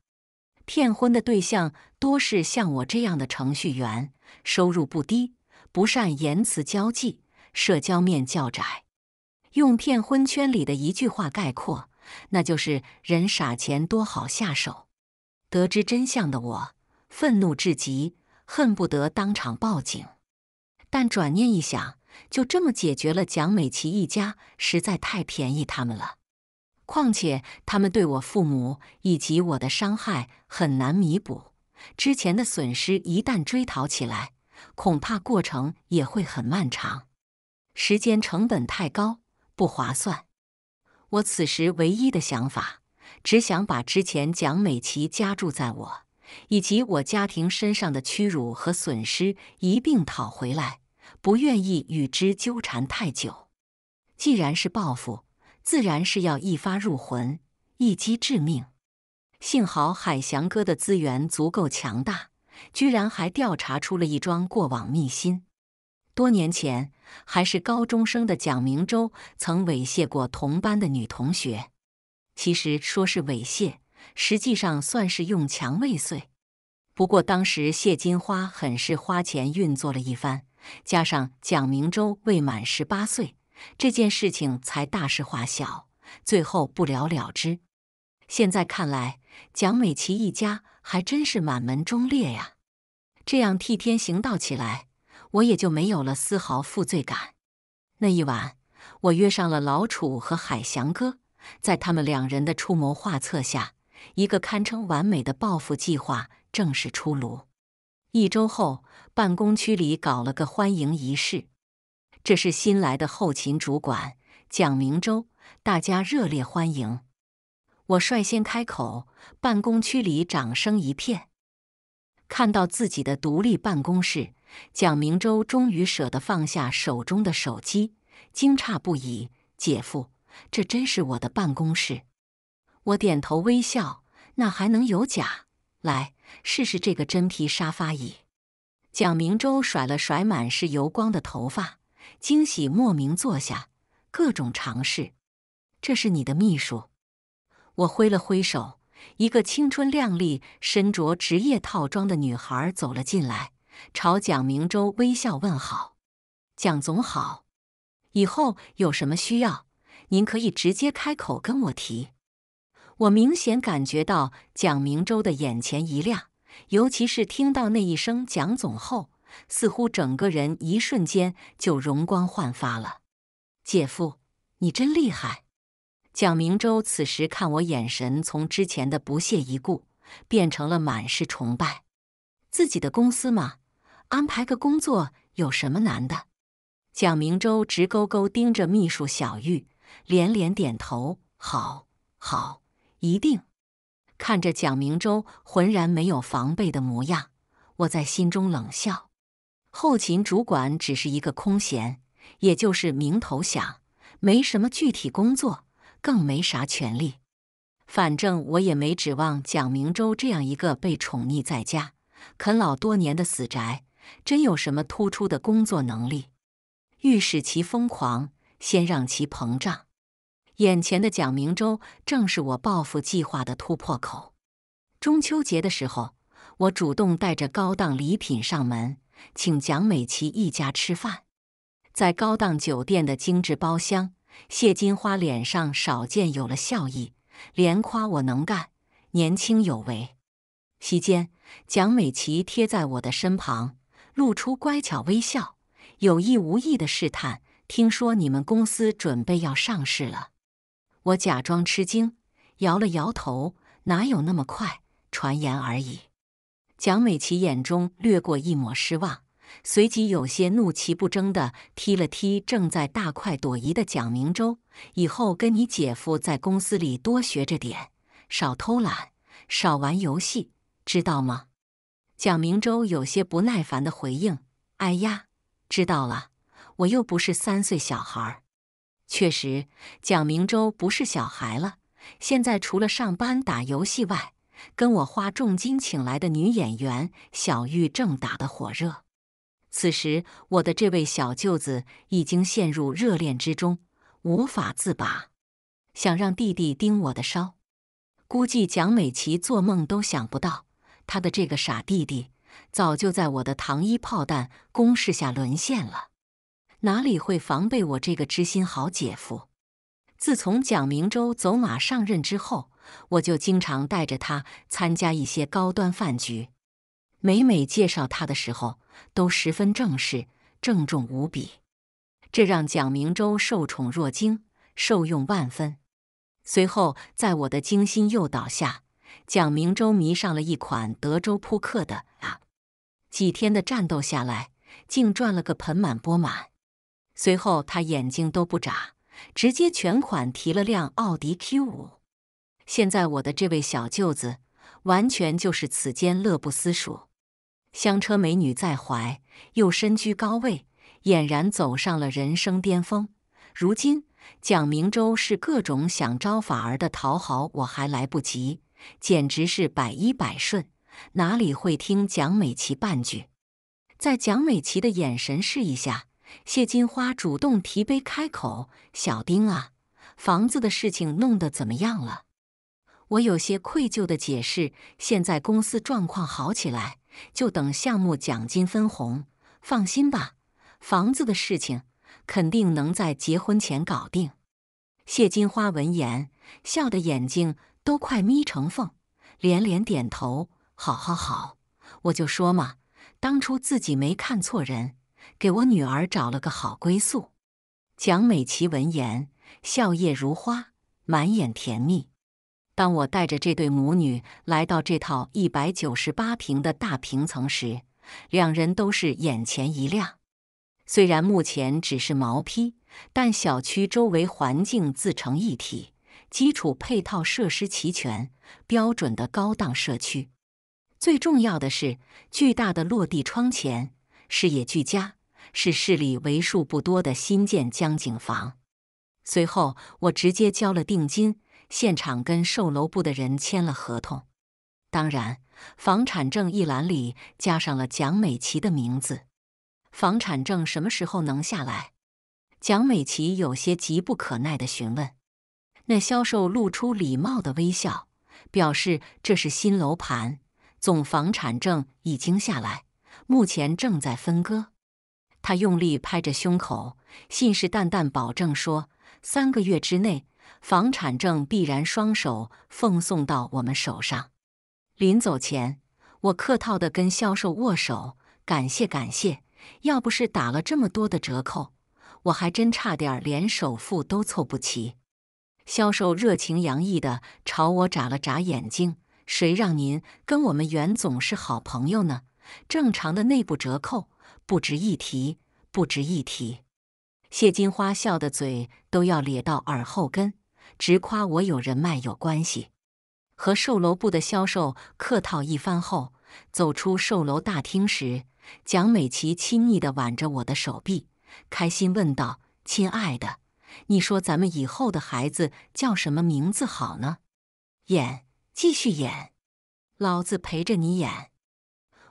骗婚的对象多是像我这样的程序员，收入不低。不善言辞交际，社交面较窄。用骗婚圈里的一句话概括，那就是“人傻钱多，好下手”。得知真相的我，愤怒至极，恨不得当场报警。但转念一想，就这么解决了蒋美琪一家，实在太便宜他们了。况且，他们对我父母以及我的伤害很难弥补，之前的损失一旦追讨起来。恐怕过程也会很漫长，时间成本太高，不划算。我此时唯一的想法，只想把之前蒋美琪加注在我以及我家庭身上的屈辱和损失一并讨回来，不愿意与之纠缠太久。既然是报复，自然是要一发入魂，一击致命。幸好海翔哥的资源足够强大。居然还调查出了一桩过往秘辛。多年前，还是高中生的蒋明洲曾猥亵过同班的女同学。其实说是猥亵，实际上算是用强未遂。不过当时谢金花很是花钱运作了一番，加上蒋明洲未满十八岁，这件事情才大事化小，最后不了了之。现在看来，蒋美琪一家。还真是满门忠烈呀！这样替天行道起来，我也就没有了丝毫负罪感。那一晚，我约上了老楚和海翔哥，在他们两人的出谋划策下，一个堪称完美的报复计划正式出炉。一周后，办公区里搞了个欢迎仪式，这是新来的后勤主管蒋明洲，大家热烈欢迎。我率先开口，办公区里掌声一片。看到自己的独立办公室，蒋明洲终于舍得放下手中的手机，惊诧不已：“姐夫，这真是我的办公室！”我点头微笑：“那还能有假？来，试试这个真皮沙发椅。”蒋明洲甩了甩满是油光的头发，惊喜莫名坐下，各种尝试。这是你的秘书。我挥了挥手，一个青春靓丽、身着职业套装的女孩走了进来，朝蒋明洲微笑问好：“蒋总好，以后有什么需要，您可以直接开口跟我提。”我明显感觉到蒋明洲的眼前一亮，尤其是听到那一声“蒋总”后，似乎整个人一瞬间就容光焕发了。姐夫，你真厉害！蒋明洲此时看我眼神，从之前的不屑一顾变成了满是崇拜。自己的公司嘛，安排个工作有什么难的？蒋明洲直勾勾盯着秘书小玉，连连点头：“好，好，一定。”看着蒋明洲浑然没有防备的模样，我在心中冷笑。后勤主管只是一个空衔，也就是名头响，没什么具体工作。更没啥权利。反正我也没指望蒋明洲这样一个被宠溺在家、啃老多年的死宅真有什么突出的工作能力。欲使其疯狂，先让其膨胀。眼前的蒋明洲正是我报复计划的突破口。中秋节的时候，我主动带着高档礼品上门，请蒋美琪一家吃饭，在高档酒店的精致包厢。谢金花脸上少见有了笑意，连夸我能干，年轻有为。席间，蒋美琪贴在我的身旁，露出乖巧微笑，有意无意的试探：“听说你们公司准备要上市了？”我假装吃惊，摇了摇头：“哪有那么快？传言而已。”蒋美琪眼中掠过一抹失望。随即有些怒气不争的踢了踢正在大快朵颐的蒋明洲，以后跟你姐夫在公司里多学着点，少偷懒，少玩游戏，知道吗？蒋明洲有些不耐烦的回应：“哎呀，知道了，我又不是三岁小孩。”确实，蒋明洲不是小孩了，现在除了上班打游戏外，跟我花重金请来的女演员小玉正打得火热。此时，我的这位小舅子已经陷入热恋之中，无法自拔，想让弟弟盯我的梢。估计蒋美琪做梦都想不到，他的这个傻弟弟早就在我的糖衣炮弹攻势下沦陷了，哪里会防备我这个知心好姐夫？自从蒋明洲走马上任之后，我就经常带着他参加一些高端饭局，每每介绍他的时候。都十分正式，郑重无比，这让蒋明洲受宠若惊，受用万分。随后，在我的精心诱导下，蒋明洲迷上了一款德州扑克的啊，几天的战斗下来，竟赚了个盆满钵满。随后，他眼睛都不眨，直接全款提了辆奥迪 Q 五。现在，我的这位小舅子完全就是此间乐不思蜀。香车美女在怀，又身居高位，俨然走上了人生巅峰。如今蒋明洲是各种想招法儿的讨好我，还来不及，简直是百依百顺，哪里会听蒋美琪半句？在蒋美琪的眼神示意下，谢金花主动提杯开口：“小丁啊，房子的事情弄得怎么样了？”我有些愧疚的解释：“现在公司状况好起来。”就等项目奖金分红，放心吧，房子的事情肯定能在结婚前搞定。谢金花闻言，笑得眼睛都快眯成缝，连连点头：“好好好，我就说嘛，当初自己没看错人，给我女儿找了个好归宿。”蒋美琪闻言，笑靥如花，满眼甜蜜。当我带着这对母女来到这套一百九十八平的大平层时，两人都是眼前一亮。虽然目前只是毛坯，但小区周围环境自成一体，基础配套设施齐全，标准的高档社区。最重要的是，巨大的落地窗前视野俱佳，是市里为数不多的新建江景房。随后，我直接交了定金。现场跟售楼部的人签了合同，当然，房产证一栏里加上了蒋美琪的名字。房产证什么时候能下来？蒋美琪有些急不可耐的询问。那销售露出礼貌的微笑，表示这是新楼盘，总房产证已经下来，目前正在分割。他用力拍着胸口，信誓旦旦保证说：三个月之内。房产证必然双手奉送到我们手上。临走前，我客套的跟销售握手，感谢感谢。要不是打了这么多的折扣，我还真差点连首付都凑不齐。销售热情洋溢的朝我眨了眨眼睛，谁让您跟我们袁总是好朋友呢？正常的内部折扣不值一提，不值一提。谢金花笑的嘴都要咧到耳后根。直夸我有人脉有关系，和售楼部的销售客套一番后，走出售楼大厅时，蒋美琪亲昵的挽着我的手臂，开心问道：“亲爱的，你说咱们以后的孩子叫什么名字好呢？”演，继续演，老子陪着你演。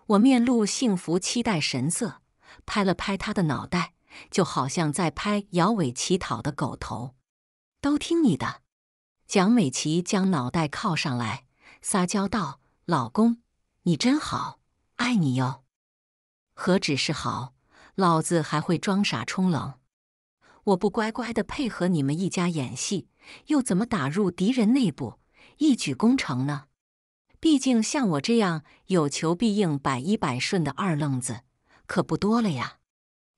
我面露幸福期待神色，拍了拍他的脑袋，就好像在拍摇尾乞讨的狗头。都听你的。蒋美琪将脑袋靠上来，撒娇道：“老公，你真好，爱你哟。何止是好，老子还会装傻充愣。我不乖乖的配合你们一家演戏，又怎么打入敌人内部，一举攻城呢？毕竟像我这样有求必应、百依百顺的二愣子，可不多了呀。”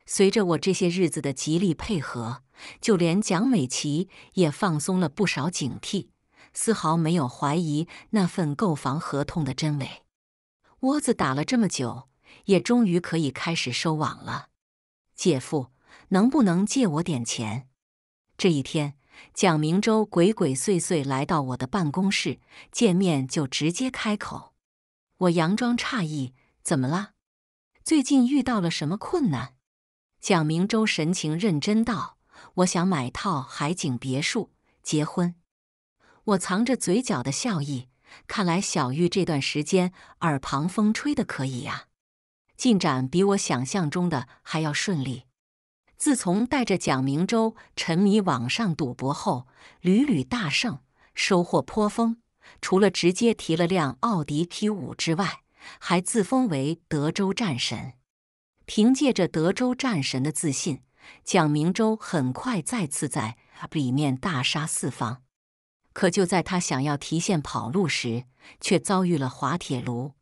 随着我这些日子的极力配合，就连蒋美琪也放松了不少警惕，丝毫没有怀疑那份购房合同的真伪。窝子打了这么久，也终于可以开始收网了。姐夫，能不能借我点钱？这一天，蒋明洲鬼鬼祟祟来到我的办公室，见面就直接开口。我佯装诧异：“怎么了？最近遇到了什么困难？”蒋明洲神情认真道：“我想买套海景别墅，结婚。”我藏着嘴角的笑意，看来小玉这段时间耳旁风吹的可以呀，进展比我想象中的还要顺利。自从带着蒋明洲沉迷网上赌博后，屡屡大胜，收获颇丰。除了直接提了辆奥迪 T 五之外，还自封为德州战神。凭借着德州战神的自信，蒋明洲很快再次在里面大杀四方。可就在他想要提现跑路时，却遭遇了滑铁卢，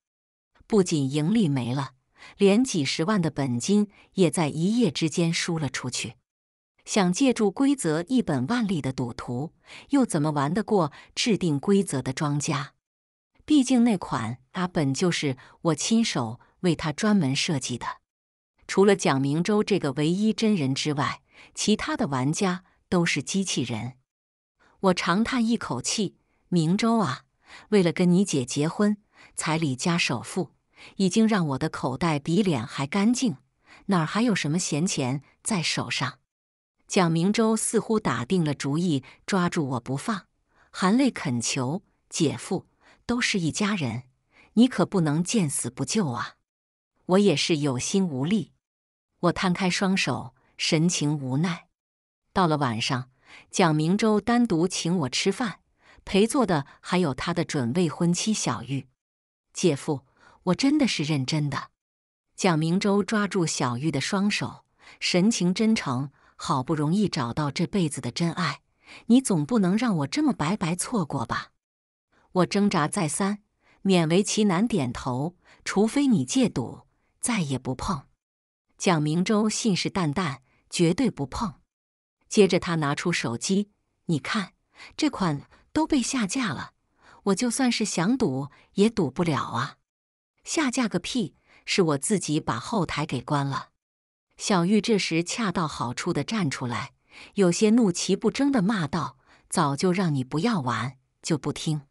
不仅盈利没了，连几十万的本金也在一夜之间输了出去。想借助规则一本万利的赌徒，又怎么玩得过制定规则的庄家？毕竟那款 A 本就是我亲手为他专门设计的。除了蒋明洲这个唯一真人之外，其他的玩家都是机器人。我长叹一口气：“明周啊，为了跟你姐结婚，彩礼加首付，已经让我的口袋比脸还干净，哪还有什么闲钱在手上？”蒋明洲似乎打定了主意，抓住我不放，含泪恳求：“姐夫，都是一家人，你可不能见死不救啊！”我也是有心无力。我摊开双手，神情无奈。到了晚上，蒋明洲单独请我吃饭，陪坐的还有他的准未婚妻小玉。姐夫，我真的是认真的。蒋明洲抓住小玉的双手，神情真诚。好不容易找到这辈子的真爱，你总不能让我这么白白错过吧？我挣扎再三，勉为其难点头。除非你戒赌，再也不碰。蒋明洲信誓旦旦，绝对不碰。接着他拿出手机，你看，这款都被下架了，我就算是想赌也赌不了啊！下架个屁，是我自己把后台给关了。小玉这时恰到好处的站出来，有些怒其不争的骂道：“早就让你不要玩，就不听。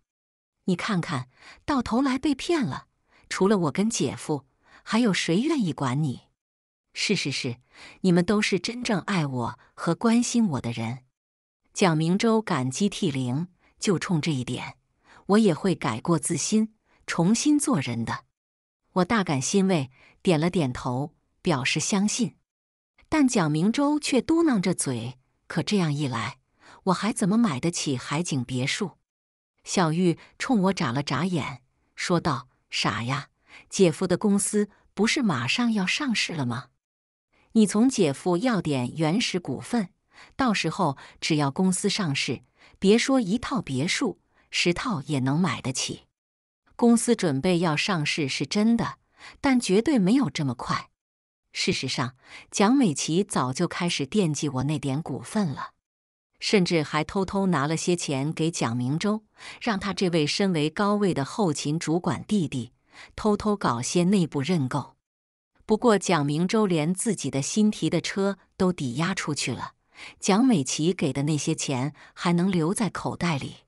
你看看到头来被骗了，除了我跟姐夫，还有谁愿意管你？”是是是，你们都是真正爱我和关心我的人。蒋明洲感激涕零，就冲这一点，我也会改过自新，重新做人的。我大感欣慰，点了点头，表示相信。但蒋明洲却嘟囔着嘴：“可这样一来，我还怎么买得起海景别墅？”小玉冲我眨了眨眼，说道：“傻呀，姐夫的公司不是马上要上市了吗？”你从姐夫要点原始股份，到时候只要公司上市，别说一套别墅，十套也能买得起。公司准备要上市是真的，但绝对没有这么快。事实上，蒋美琪早就开始惦记我那点股份了，甚至还偷偷拿了些钱给蒋明洲，让他这位身为高位的后勤主管弟弟偷偷搞些内部认购。不过，蒋明洲连自己的新提的车都抵押出去了，蒋美琪给的那些钱还能留在口袋里。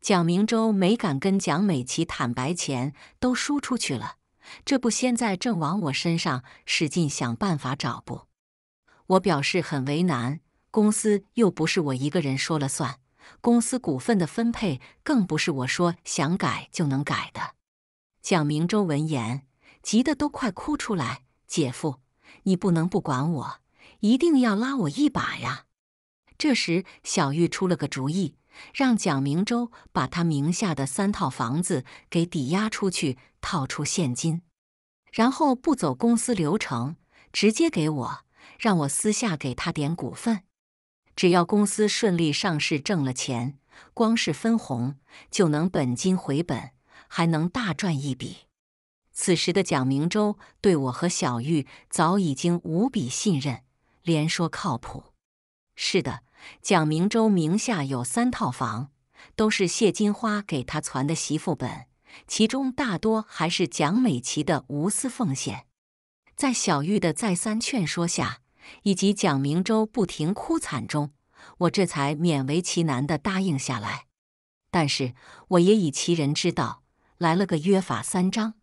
蒋明洲没敢跟蒋美琪坦白，钱都输出去了。这不，现在正往我身上使劲想办法找不？我表示很为难，公司又不是我一个人说了算，公司股份的分配更不是我说想改就能改的。蒋明洲闻言。急得都快哭出来，姐夫，你不能不管我，一定要拉我一把呀！这时，小玉出了个主意，让蒋明洲把他名下的三套房子给抵押出去，套出现金，然后不走公司流程，直接给我，让我私下给他点股份。只要公司顺利上市，挣了钱，光是分红就能本金回本，还能大赚一笔。此时的蒋明洲对我和小玉早已经无比信任，连说靠谱。是的，蒋明洲名下有三套房，都是谢金花给他存的媳妇本，其中大多还是蒋美琪的无私奉献。在小玉的再三劝说下，以及蒋明洲不停哭惨中，我这才勉为其难的答应下来。但是我也以其人之道，来了个约法三章。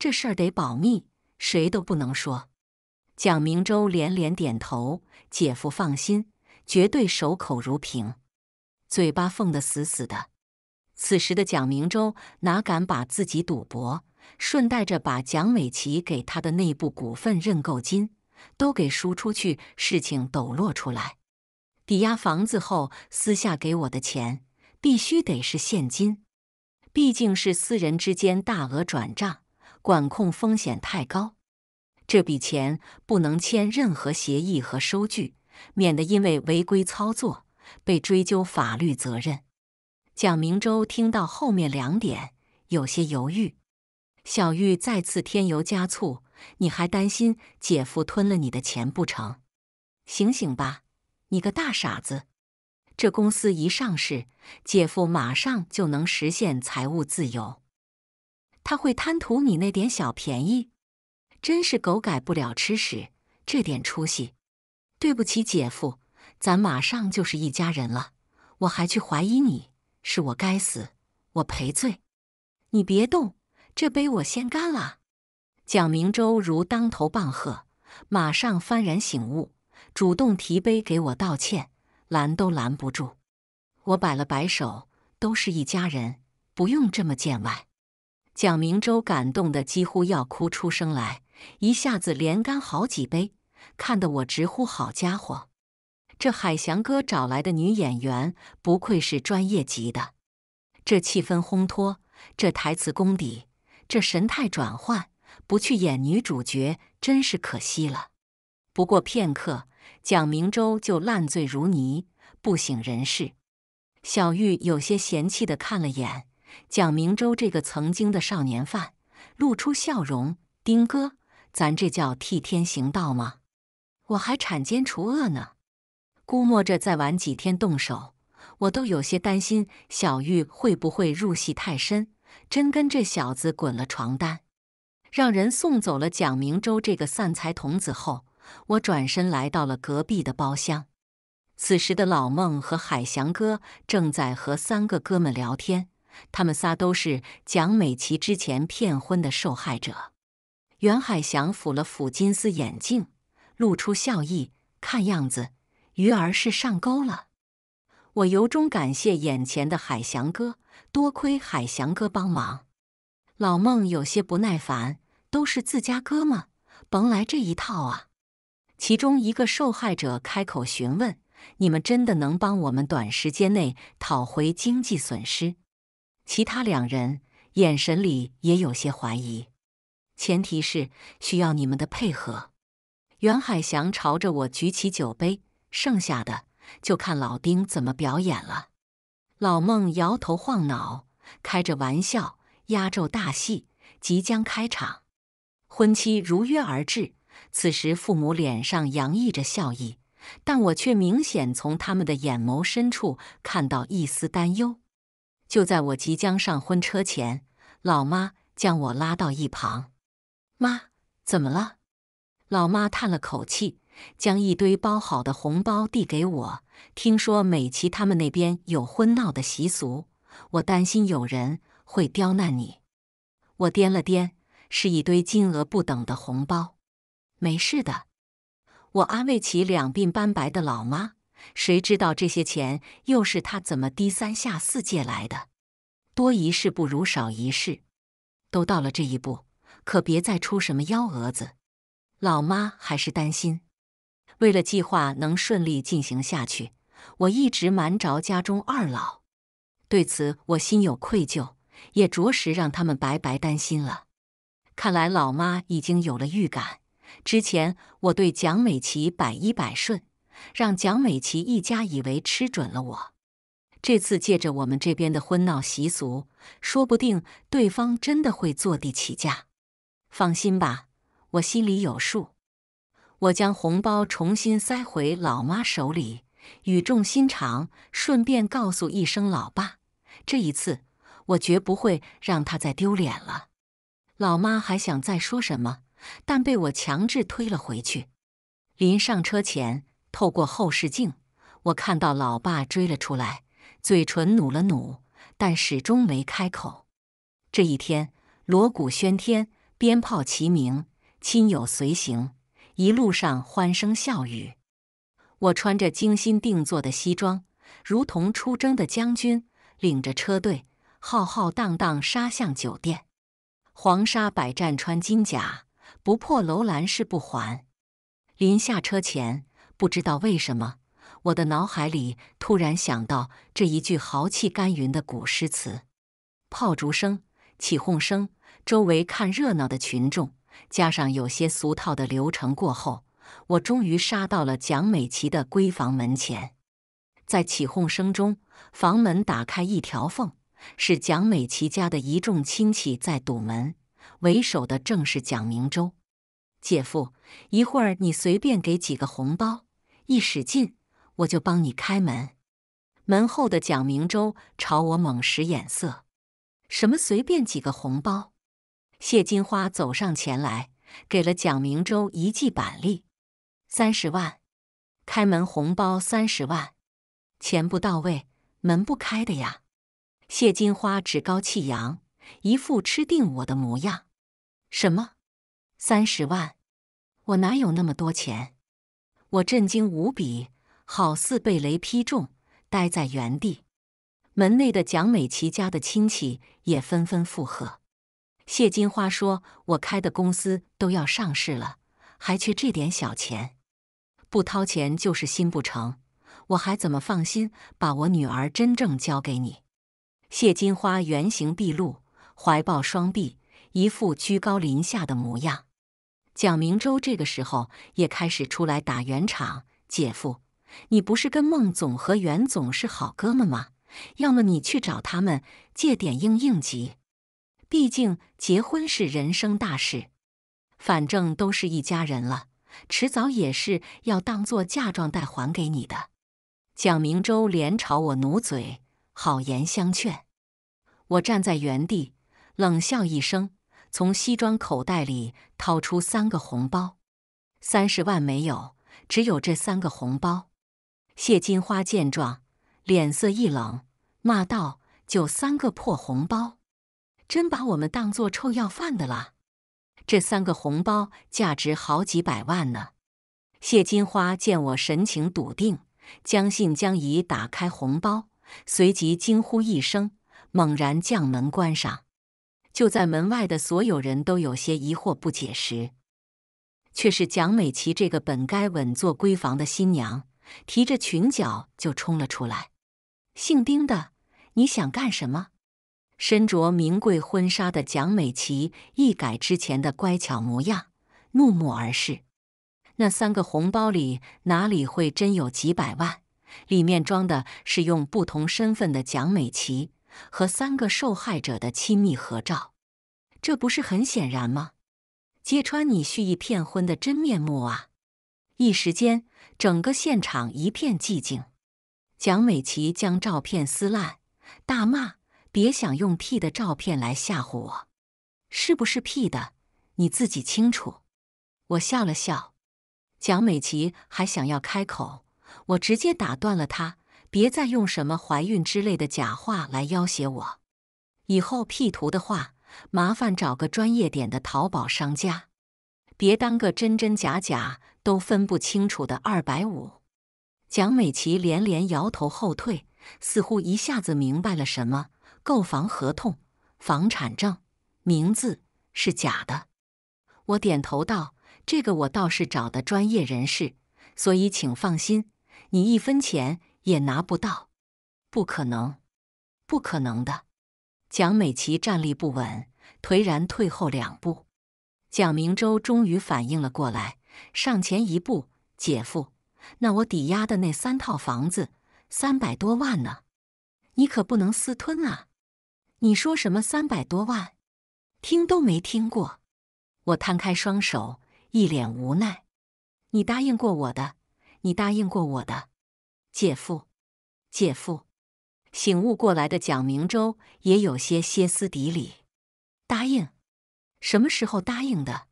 这事儿得保密，谁都不能说。蒋明洲连连点头：“姐夫放心，绝对守口如瓶，嘴巴缝得死死的。”此时的蒋明洲哪敢把自己赌博，顺带着把蒋美琪给他的内部股份认购金都给输出去？事情抖落出来，抵押房子后私下给我的钱必须得是现金，毕竟是私人之间大额转账。管控风险太高，这笔钱不能签任何协议和收据，免得因为违规操作被追究法律责任。蒋明洲听到后面两点，有些犹豫。小玉再次添油加醋：“你还担心姐夫吞了你的钱不成？醒醒吧，你个大傻子！这公司一上市，姐夫马上就能实现财务自由。”他会贪图你那点小便宜，真是狗改不了吃屎，这点出息。对不起，姐夫，咱马上就是一家人了，我还去怀疑你，是我该死，我赔罪。你别动，这杯我先干了。蒋明洲如当头棒喝，马上幡然醒悟，主动提杯给我道歉，拦都拦不住。我摆了摆手，都是一家人，不用这么见外。蒋明洲感动的几乎要哭出声来，一下子连干好几杯，看得我直呼好家伙！这海翔哥找来的女演员不愧是专业级的，这气氛烘托，这台词功底，这神态转换，不去演女主角真是可惜了。不过片刻，蒋明洲就烂醉如泥，不省人事。小玉有些嫌弃的看了眼。蒋明洲这个曾经的少年犯露出笑容：“丁哥，咱这叫替天行道吗？我还铲奸除恶呢。估摸着再晚几天动手，我都有些担心小玉会不会入戏太深，真跟这小子滚了床单。”让人送走了蒋明洲这个散财童子后，我转身来到了隔壁的包厢。此时的老孟和海翔哥正在和三个哥们聊天。他们仨都是蒋美琪之前骗婚的受害者。袁海翔抚了抚金丝眼镜，露出笑意，看样子鱼儿是上钩了。我由衷感谢眼前的海翔哥，多亏海翔哥帮忙。老孟有些不耐烦：“都是自家哥们，甭来这一套啊！”其中一个受害者开口询问：“你们真的能帮我们短时间内讨回经济损失？”其他两人眼神里也有些怀疑，前提是需要你们的配合。袁海翔朝着我举起酒杯，剩下的就看老丁怎么表演了。老孟摇头晃脑，开着玩笑。压轴大戏即将开场，婚期如约而至。此时，父母脸上洋溢着笑意，但我却明显从他们的眼眸深处看到一丝担忧。就在我即将上婚车前，老妈将我拉到一旁：“妈，怎么了？”老妈叹了口气，将一堆包好的红包递给我。听说美琪他们那边有婚闹的习俗，我担心有人会刁难你。我掂了掂，是一堆金额不等的红包。没事的，我安慰起两鬓斑白的老妈。谁知道这些钱又是他怎么低三下四借来的？多一事不如少一事，都到了这一步，可别再出什么幺蛾子。老妈还是担心，为了计划能顺利进行下去，我一直瞒着家中二老。对此，我心有愧疚，也着实让他们白白担心了。看来老妈已经有了预感。之前我对蒋美琪百依百顺。让蒋美琪一家以为吃准了我，这次借着我们这边的婚闹习俗，说不定对方真的会坐地起价。放心吧，我心里有数。我将红包重新塞回老妈手里，语重心长，顺便告诉一声老爸：这一次我绝不会让他再丢脸了。老妈还想再说什么，但被我强制推了回去。临上车前。透过后视镜，我看到老爸追了出来，嘴唇努了努，但始终没开口。这一天，锣鼓喧天，鞭炮齐鸣，亲友随行，一路上欢声笑语。我穿着精心定做的西装，如同出征的将军，领着车队浩浩荡荡杀向酒店。黄沙百战穿金甲，不破楼兰誓不还。临下车前。不知道为什么，我的脑海里突然想到这一句豪气干云的古诗词。炮竹声、起哄声，周围看热闹的群众，加上有些俗套的流程过后，我终于杀到了蒋美琪的闺房门前。在起哄声中，房门打开一条缝，是蒋美琪家的一众亲戚在堵门，为首的正是蒋明洲姐夫。一会儿，你随便给几个红包。一使劲，我就帮你开门。门后的蒋明洲朝我猛使眼色。什么？随便几个红包？谢金花走上前来，给了蒋明洲一记板栗。三十万，开门红包三十万，钱不到位，门不开的呀！谢金花趾高气扬，一副吃定我的模样。什么？三十万？我哪有那么多钱？我震惊无比，好似被雷劈中，呆在原地。门内的蒋美琪家的亲戚也纷纷附和。谢金花说：“我开的公司都要上市了，还缺这点小钱？不掏钱就是心不成，我还怎么放心把我女儿真正交给你？”谢金花原形毕露，怀抱双臂，一副居高临下的模样。蒋明洲这个时候也开始出来打圆场：“姐夫，你不是跟孟总和袁总是好哥们吗？要么你去找他们借点应应急，毕竟结婚是人生大事，反正都是一家人了，迟早也是要当做嫁妆带还给你的。”蒋明洲连朝我努嘴，好言相劝。我站在原地冷笑一声。从西装口袋里掏出三个红包，三十万没有，只有这三个红包。谢金花见状，脸色一冷，骂道：“就三个破红包，真把我们当做臭要饭的了？这三个红包价值好几百万呢。谢金花见我神情笃定，将信将疑，打开红包，随即惊呼一声，猛然将门关上。就在门外的所有人都有些疑惑不解时，却是蒋美琪这个本该稳坐闺房的新娘，提着裙角就冲了出来。“姓丁的，你想干什么？”身着名贵婚纱的蒋美琪一改之前的乖巧模样，怒目而视。那三个红包里哪里会真有几百万？里面装的是用不同身份的蒋美琪。和三个受害者的亲密合照，这不是很显然吗？揭穿你蓄意骗婚的真面目啊！一时间，整个现场一片寂静。蒋美琪将照片撕烂，大骂：“别想用屁的照片来吓唬我，是不是屁的？你自己清楚。”我笑了笑。蒋美琪还想要开口，我直接打断了她。别再用什么怀孕之类的假话来要挟我，以后 P 图的话，麻烦找个专业点的淘宝商家，别当个真真假假都分不清楚的二百五。蒋美琪连连摇头后退，似乎一下子明白了什么。购房合同、房产证、名字是假的。我点头道：“这个我倒是找的专业人士，所以请放心，你一分钱。”也拿不到，不可能，不可能的。蒋美琪站立不稳，颓然退后两步。蒋明洲终于反应了过来，上前一步：“姐夫，那我抵押的那三套房子，三百多万呢，你可不能私吞啊！”你说什么？三百多万？听都没听过。我摊开双手，一脸无奈：“你答应过我的，你答应过我的。”姐夫，姐夫，醒悟过来的蒋明洲也有些歇斯底里。答应，什么时候答应的？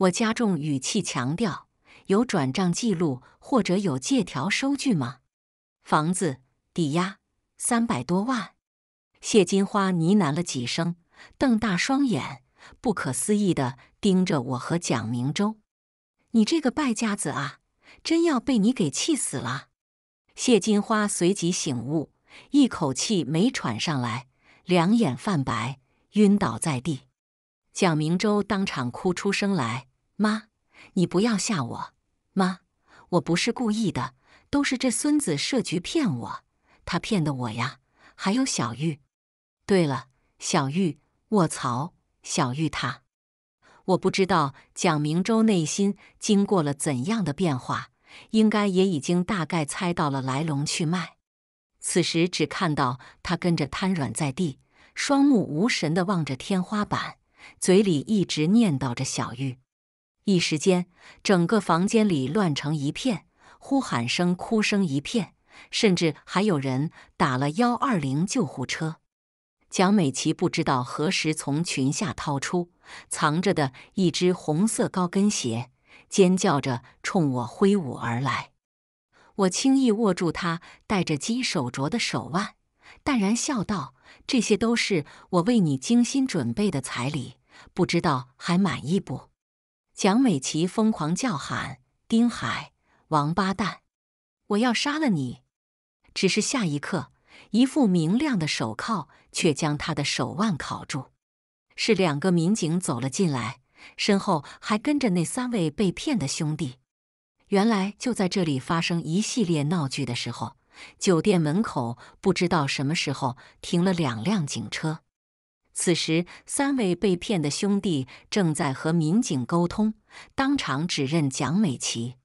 我加重语气强调：“有转账记录或者有借条收据吗？”房子抵押三百多万。谢金花呢喃了几声，瞪大双眼，不可思议地盯着我和蒋明洲：“你这个败家子啊，真要被你给气死了！”谢金花随即醒悟，一口气没喘上来，两眼泛白，晕倒在地。蒋明洲当场哭出声来：“妈，你不要吓我！妈，我不是故意的，都是这孙子设局骗我，他骗的我呀！还有小玉，对了，小玉，卧槽，小玉他……我不知道蒋明洲内心经过了怎样的变化。”应该也已经大概猜到了来龙去脉。此时只看到他跟着瘫软在地，双目无神的望着天花板，嘴里一直念叨着“小玉”。一时间，整个房间里乱成一片，呼喊声、哭声一片，甚至还有人打了幺二零救护车。蒋美琪不知道何时从裙下掏出藏着的一只红色高跟鞋。尖叫着冲我挥舞而来，我轻易握住他戴着金手镯的手腕，淡然笑道：“这些都是我为你精心准备的彩礼，不知道还满意不？”蒋美琪疯狂叫喊：“丁海，王八蛋，我要杀了你！”只是下一刻，一副明亮的手铐却将他的手腕铐住，是两个民警走了进来。身后还跟着那三位被骗的兄弟。原来就在这里发生一系列闹剧的时候，酒店门口不知道什么时候停了两辆警车。此时，三位被骗的兄弟正在和民警沟通，当场指认蒋美琪。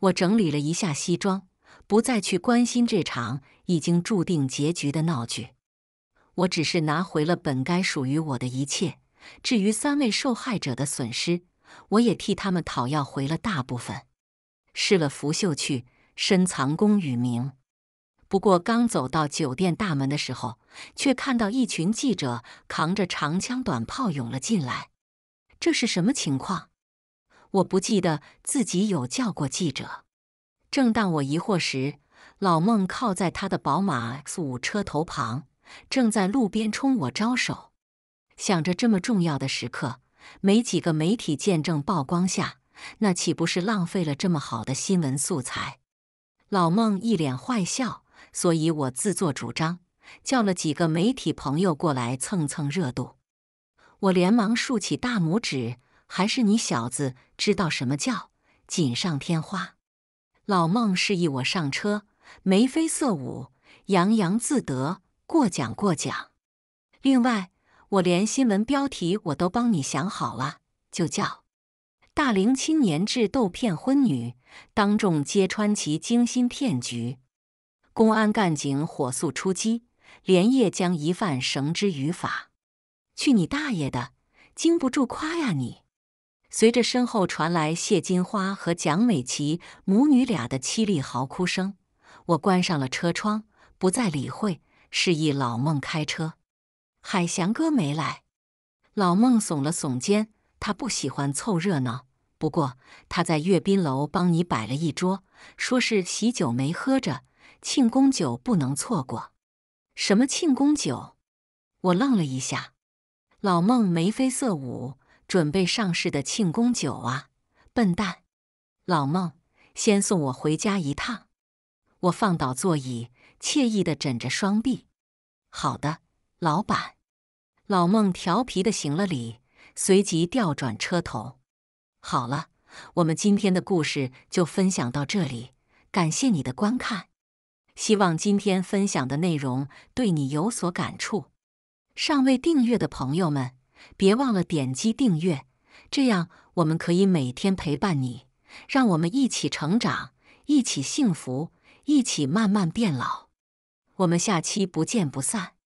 我整理了一下西装，不再去关心这场已经注定结局的闹剧。我只是拿回了本该属于我的一切。至于三位受害者的损失，我也替他们讨要回了大部分。失了拂袖去，深藏功与名。不过刚走到酒店大门的时候，却看到一群记者扛着长枪短炮涌了进来。这是什么情况？我不记得自己有叫过记者。正当我疑惑时，老孟靠在他的宝马 X5 车头旁，正在路边冲我招手。想着这么重要的时刻，没几个媒体见证曝光下，那岂不是浪费了这么好的新闻素材？老孟一脸坏笑，所以我自作主张叫了几个媒体朋友过来蹭蹭热度。我连忙竖起大拇指，还是你小子知道什么叫锦上添花。老孟示意我上车，眉飞色舞，洋洋自得，过奖过奖。另外。我连新闻标题我都帮你想好了，就叫“大龄青年智斗骗婚女，当众揭穿其精心骗局，公安干警火速出击，连夜将疑犯绳之于法。”去你大爷的！经不住夸呀你！随着身后传来谢金花和蒋美琪母女俩的凄厉嚎哭声，我关上了车窗，不再理会，示意老孟开车。海翔哥没来，老孟耸了耸肩，他不喜欢凑热闹。不过他在阅兵楼帮你摆了一桌，说是喜酒没喝着，庆功酒不能错过。什么庆功酒？我愣了一下。老孟眉飞色舞，准备上市的庆功酒啊！笨蛋！老孟，先送我回家一趟。我放倒座椅，惬意的枕着双臂。好的。老板，老孟调皮的行了礼，随即调转车头。好了，我们今天的故事就分享到这里，感谢你的观看。希望今天分享的内容对你有所感触。尚未订阅的朋友们，别忘了点击订阅，这样我们可以每天陪伴你，让我们一起成长，一起幸福，一起慢慢变老。我们下期不见不散。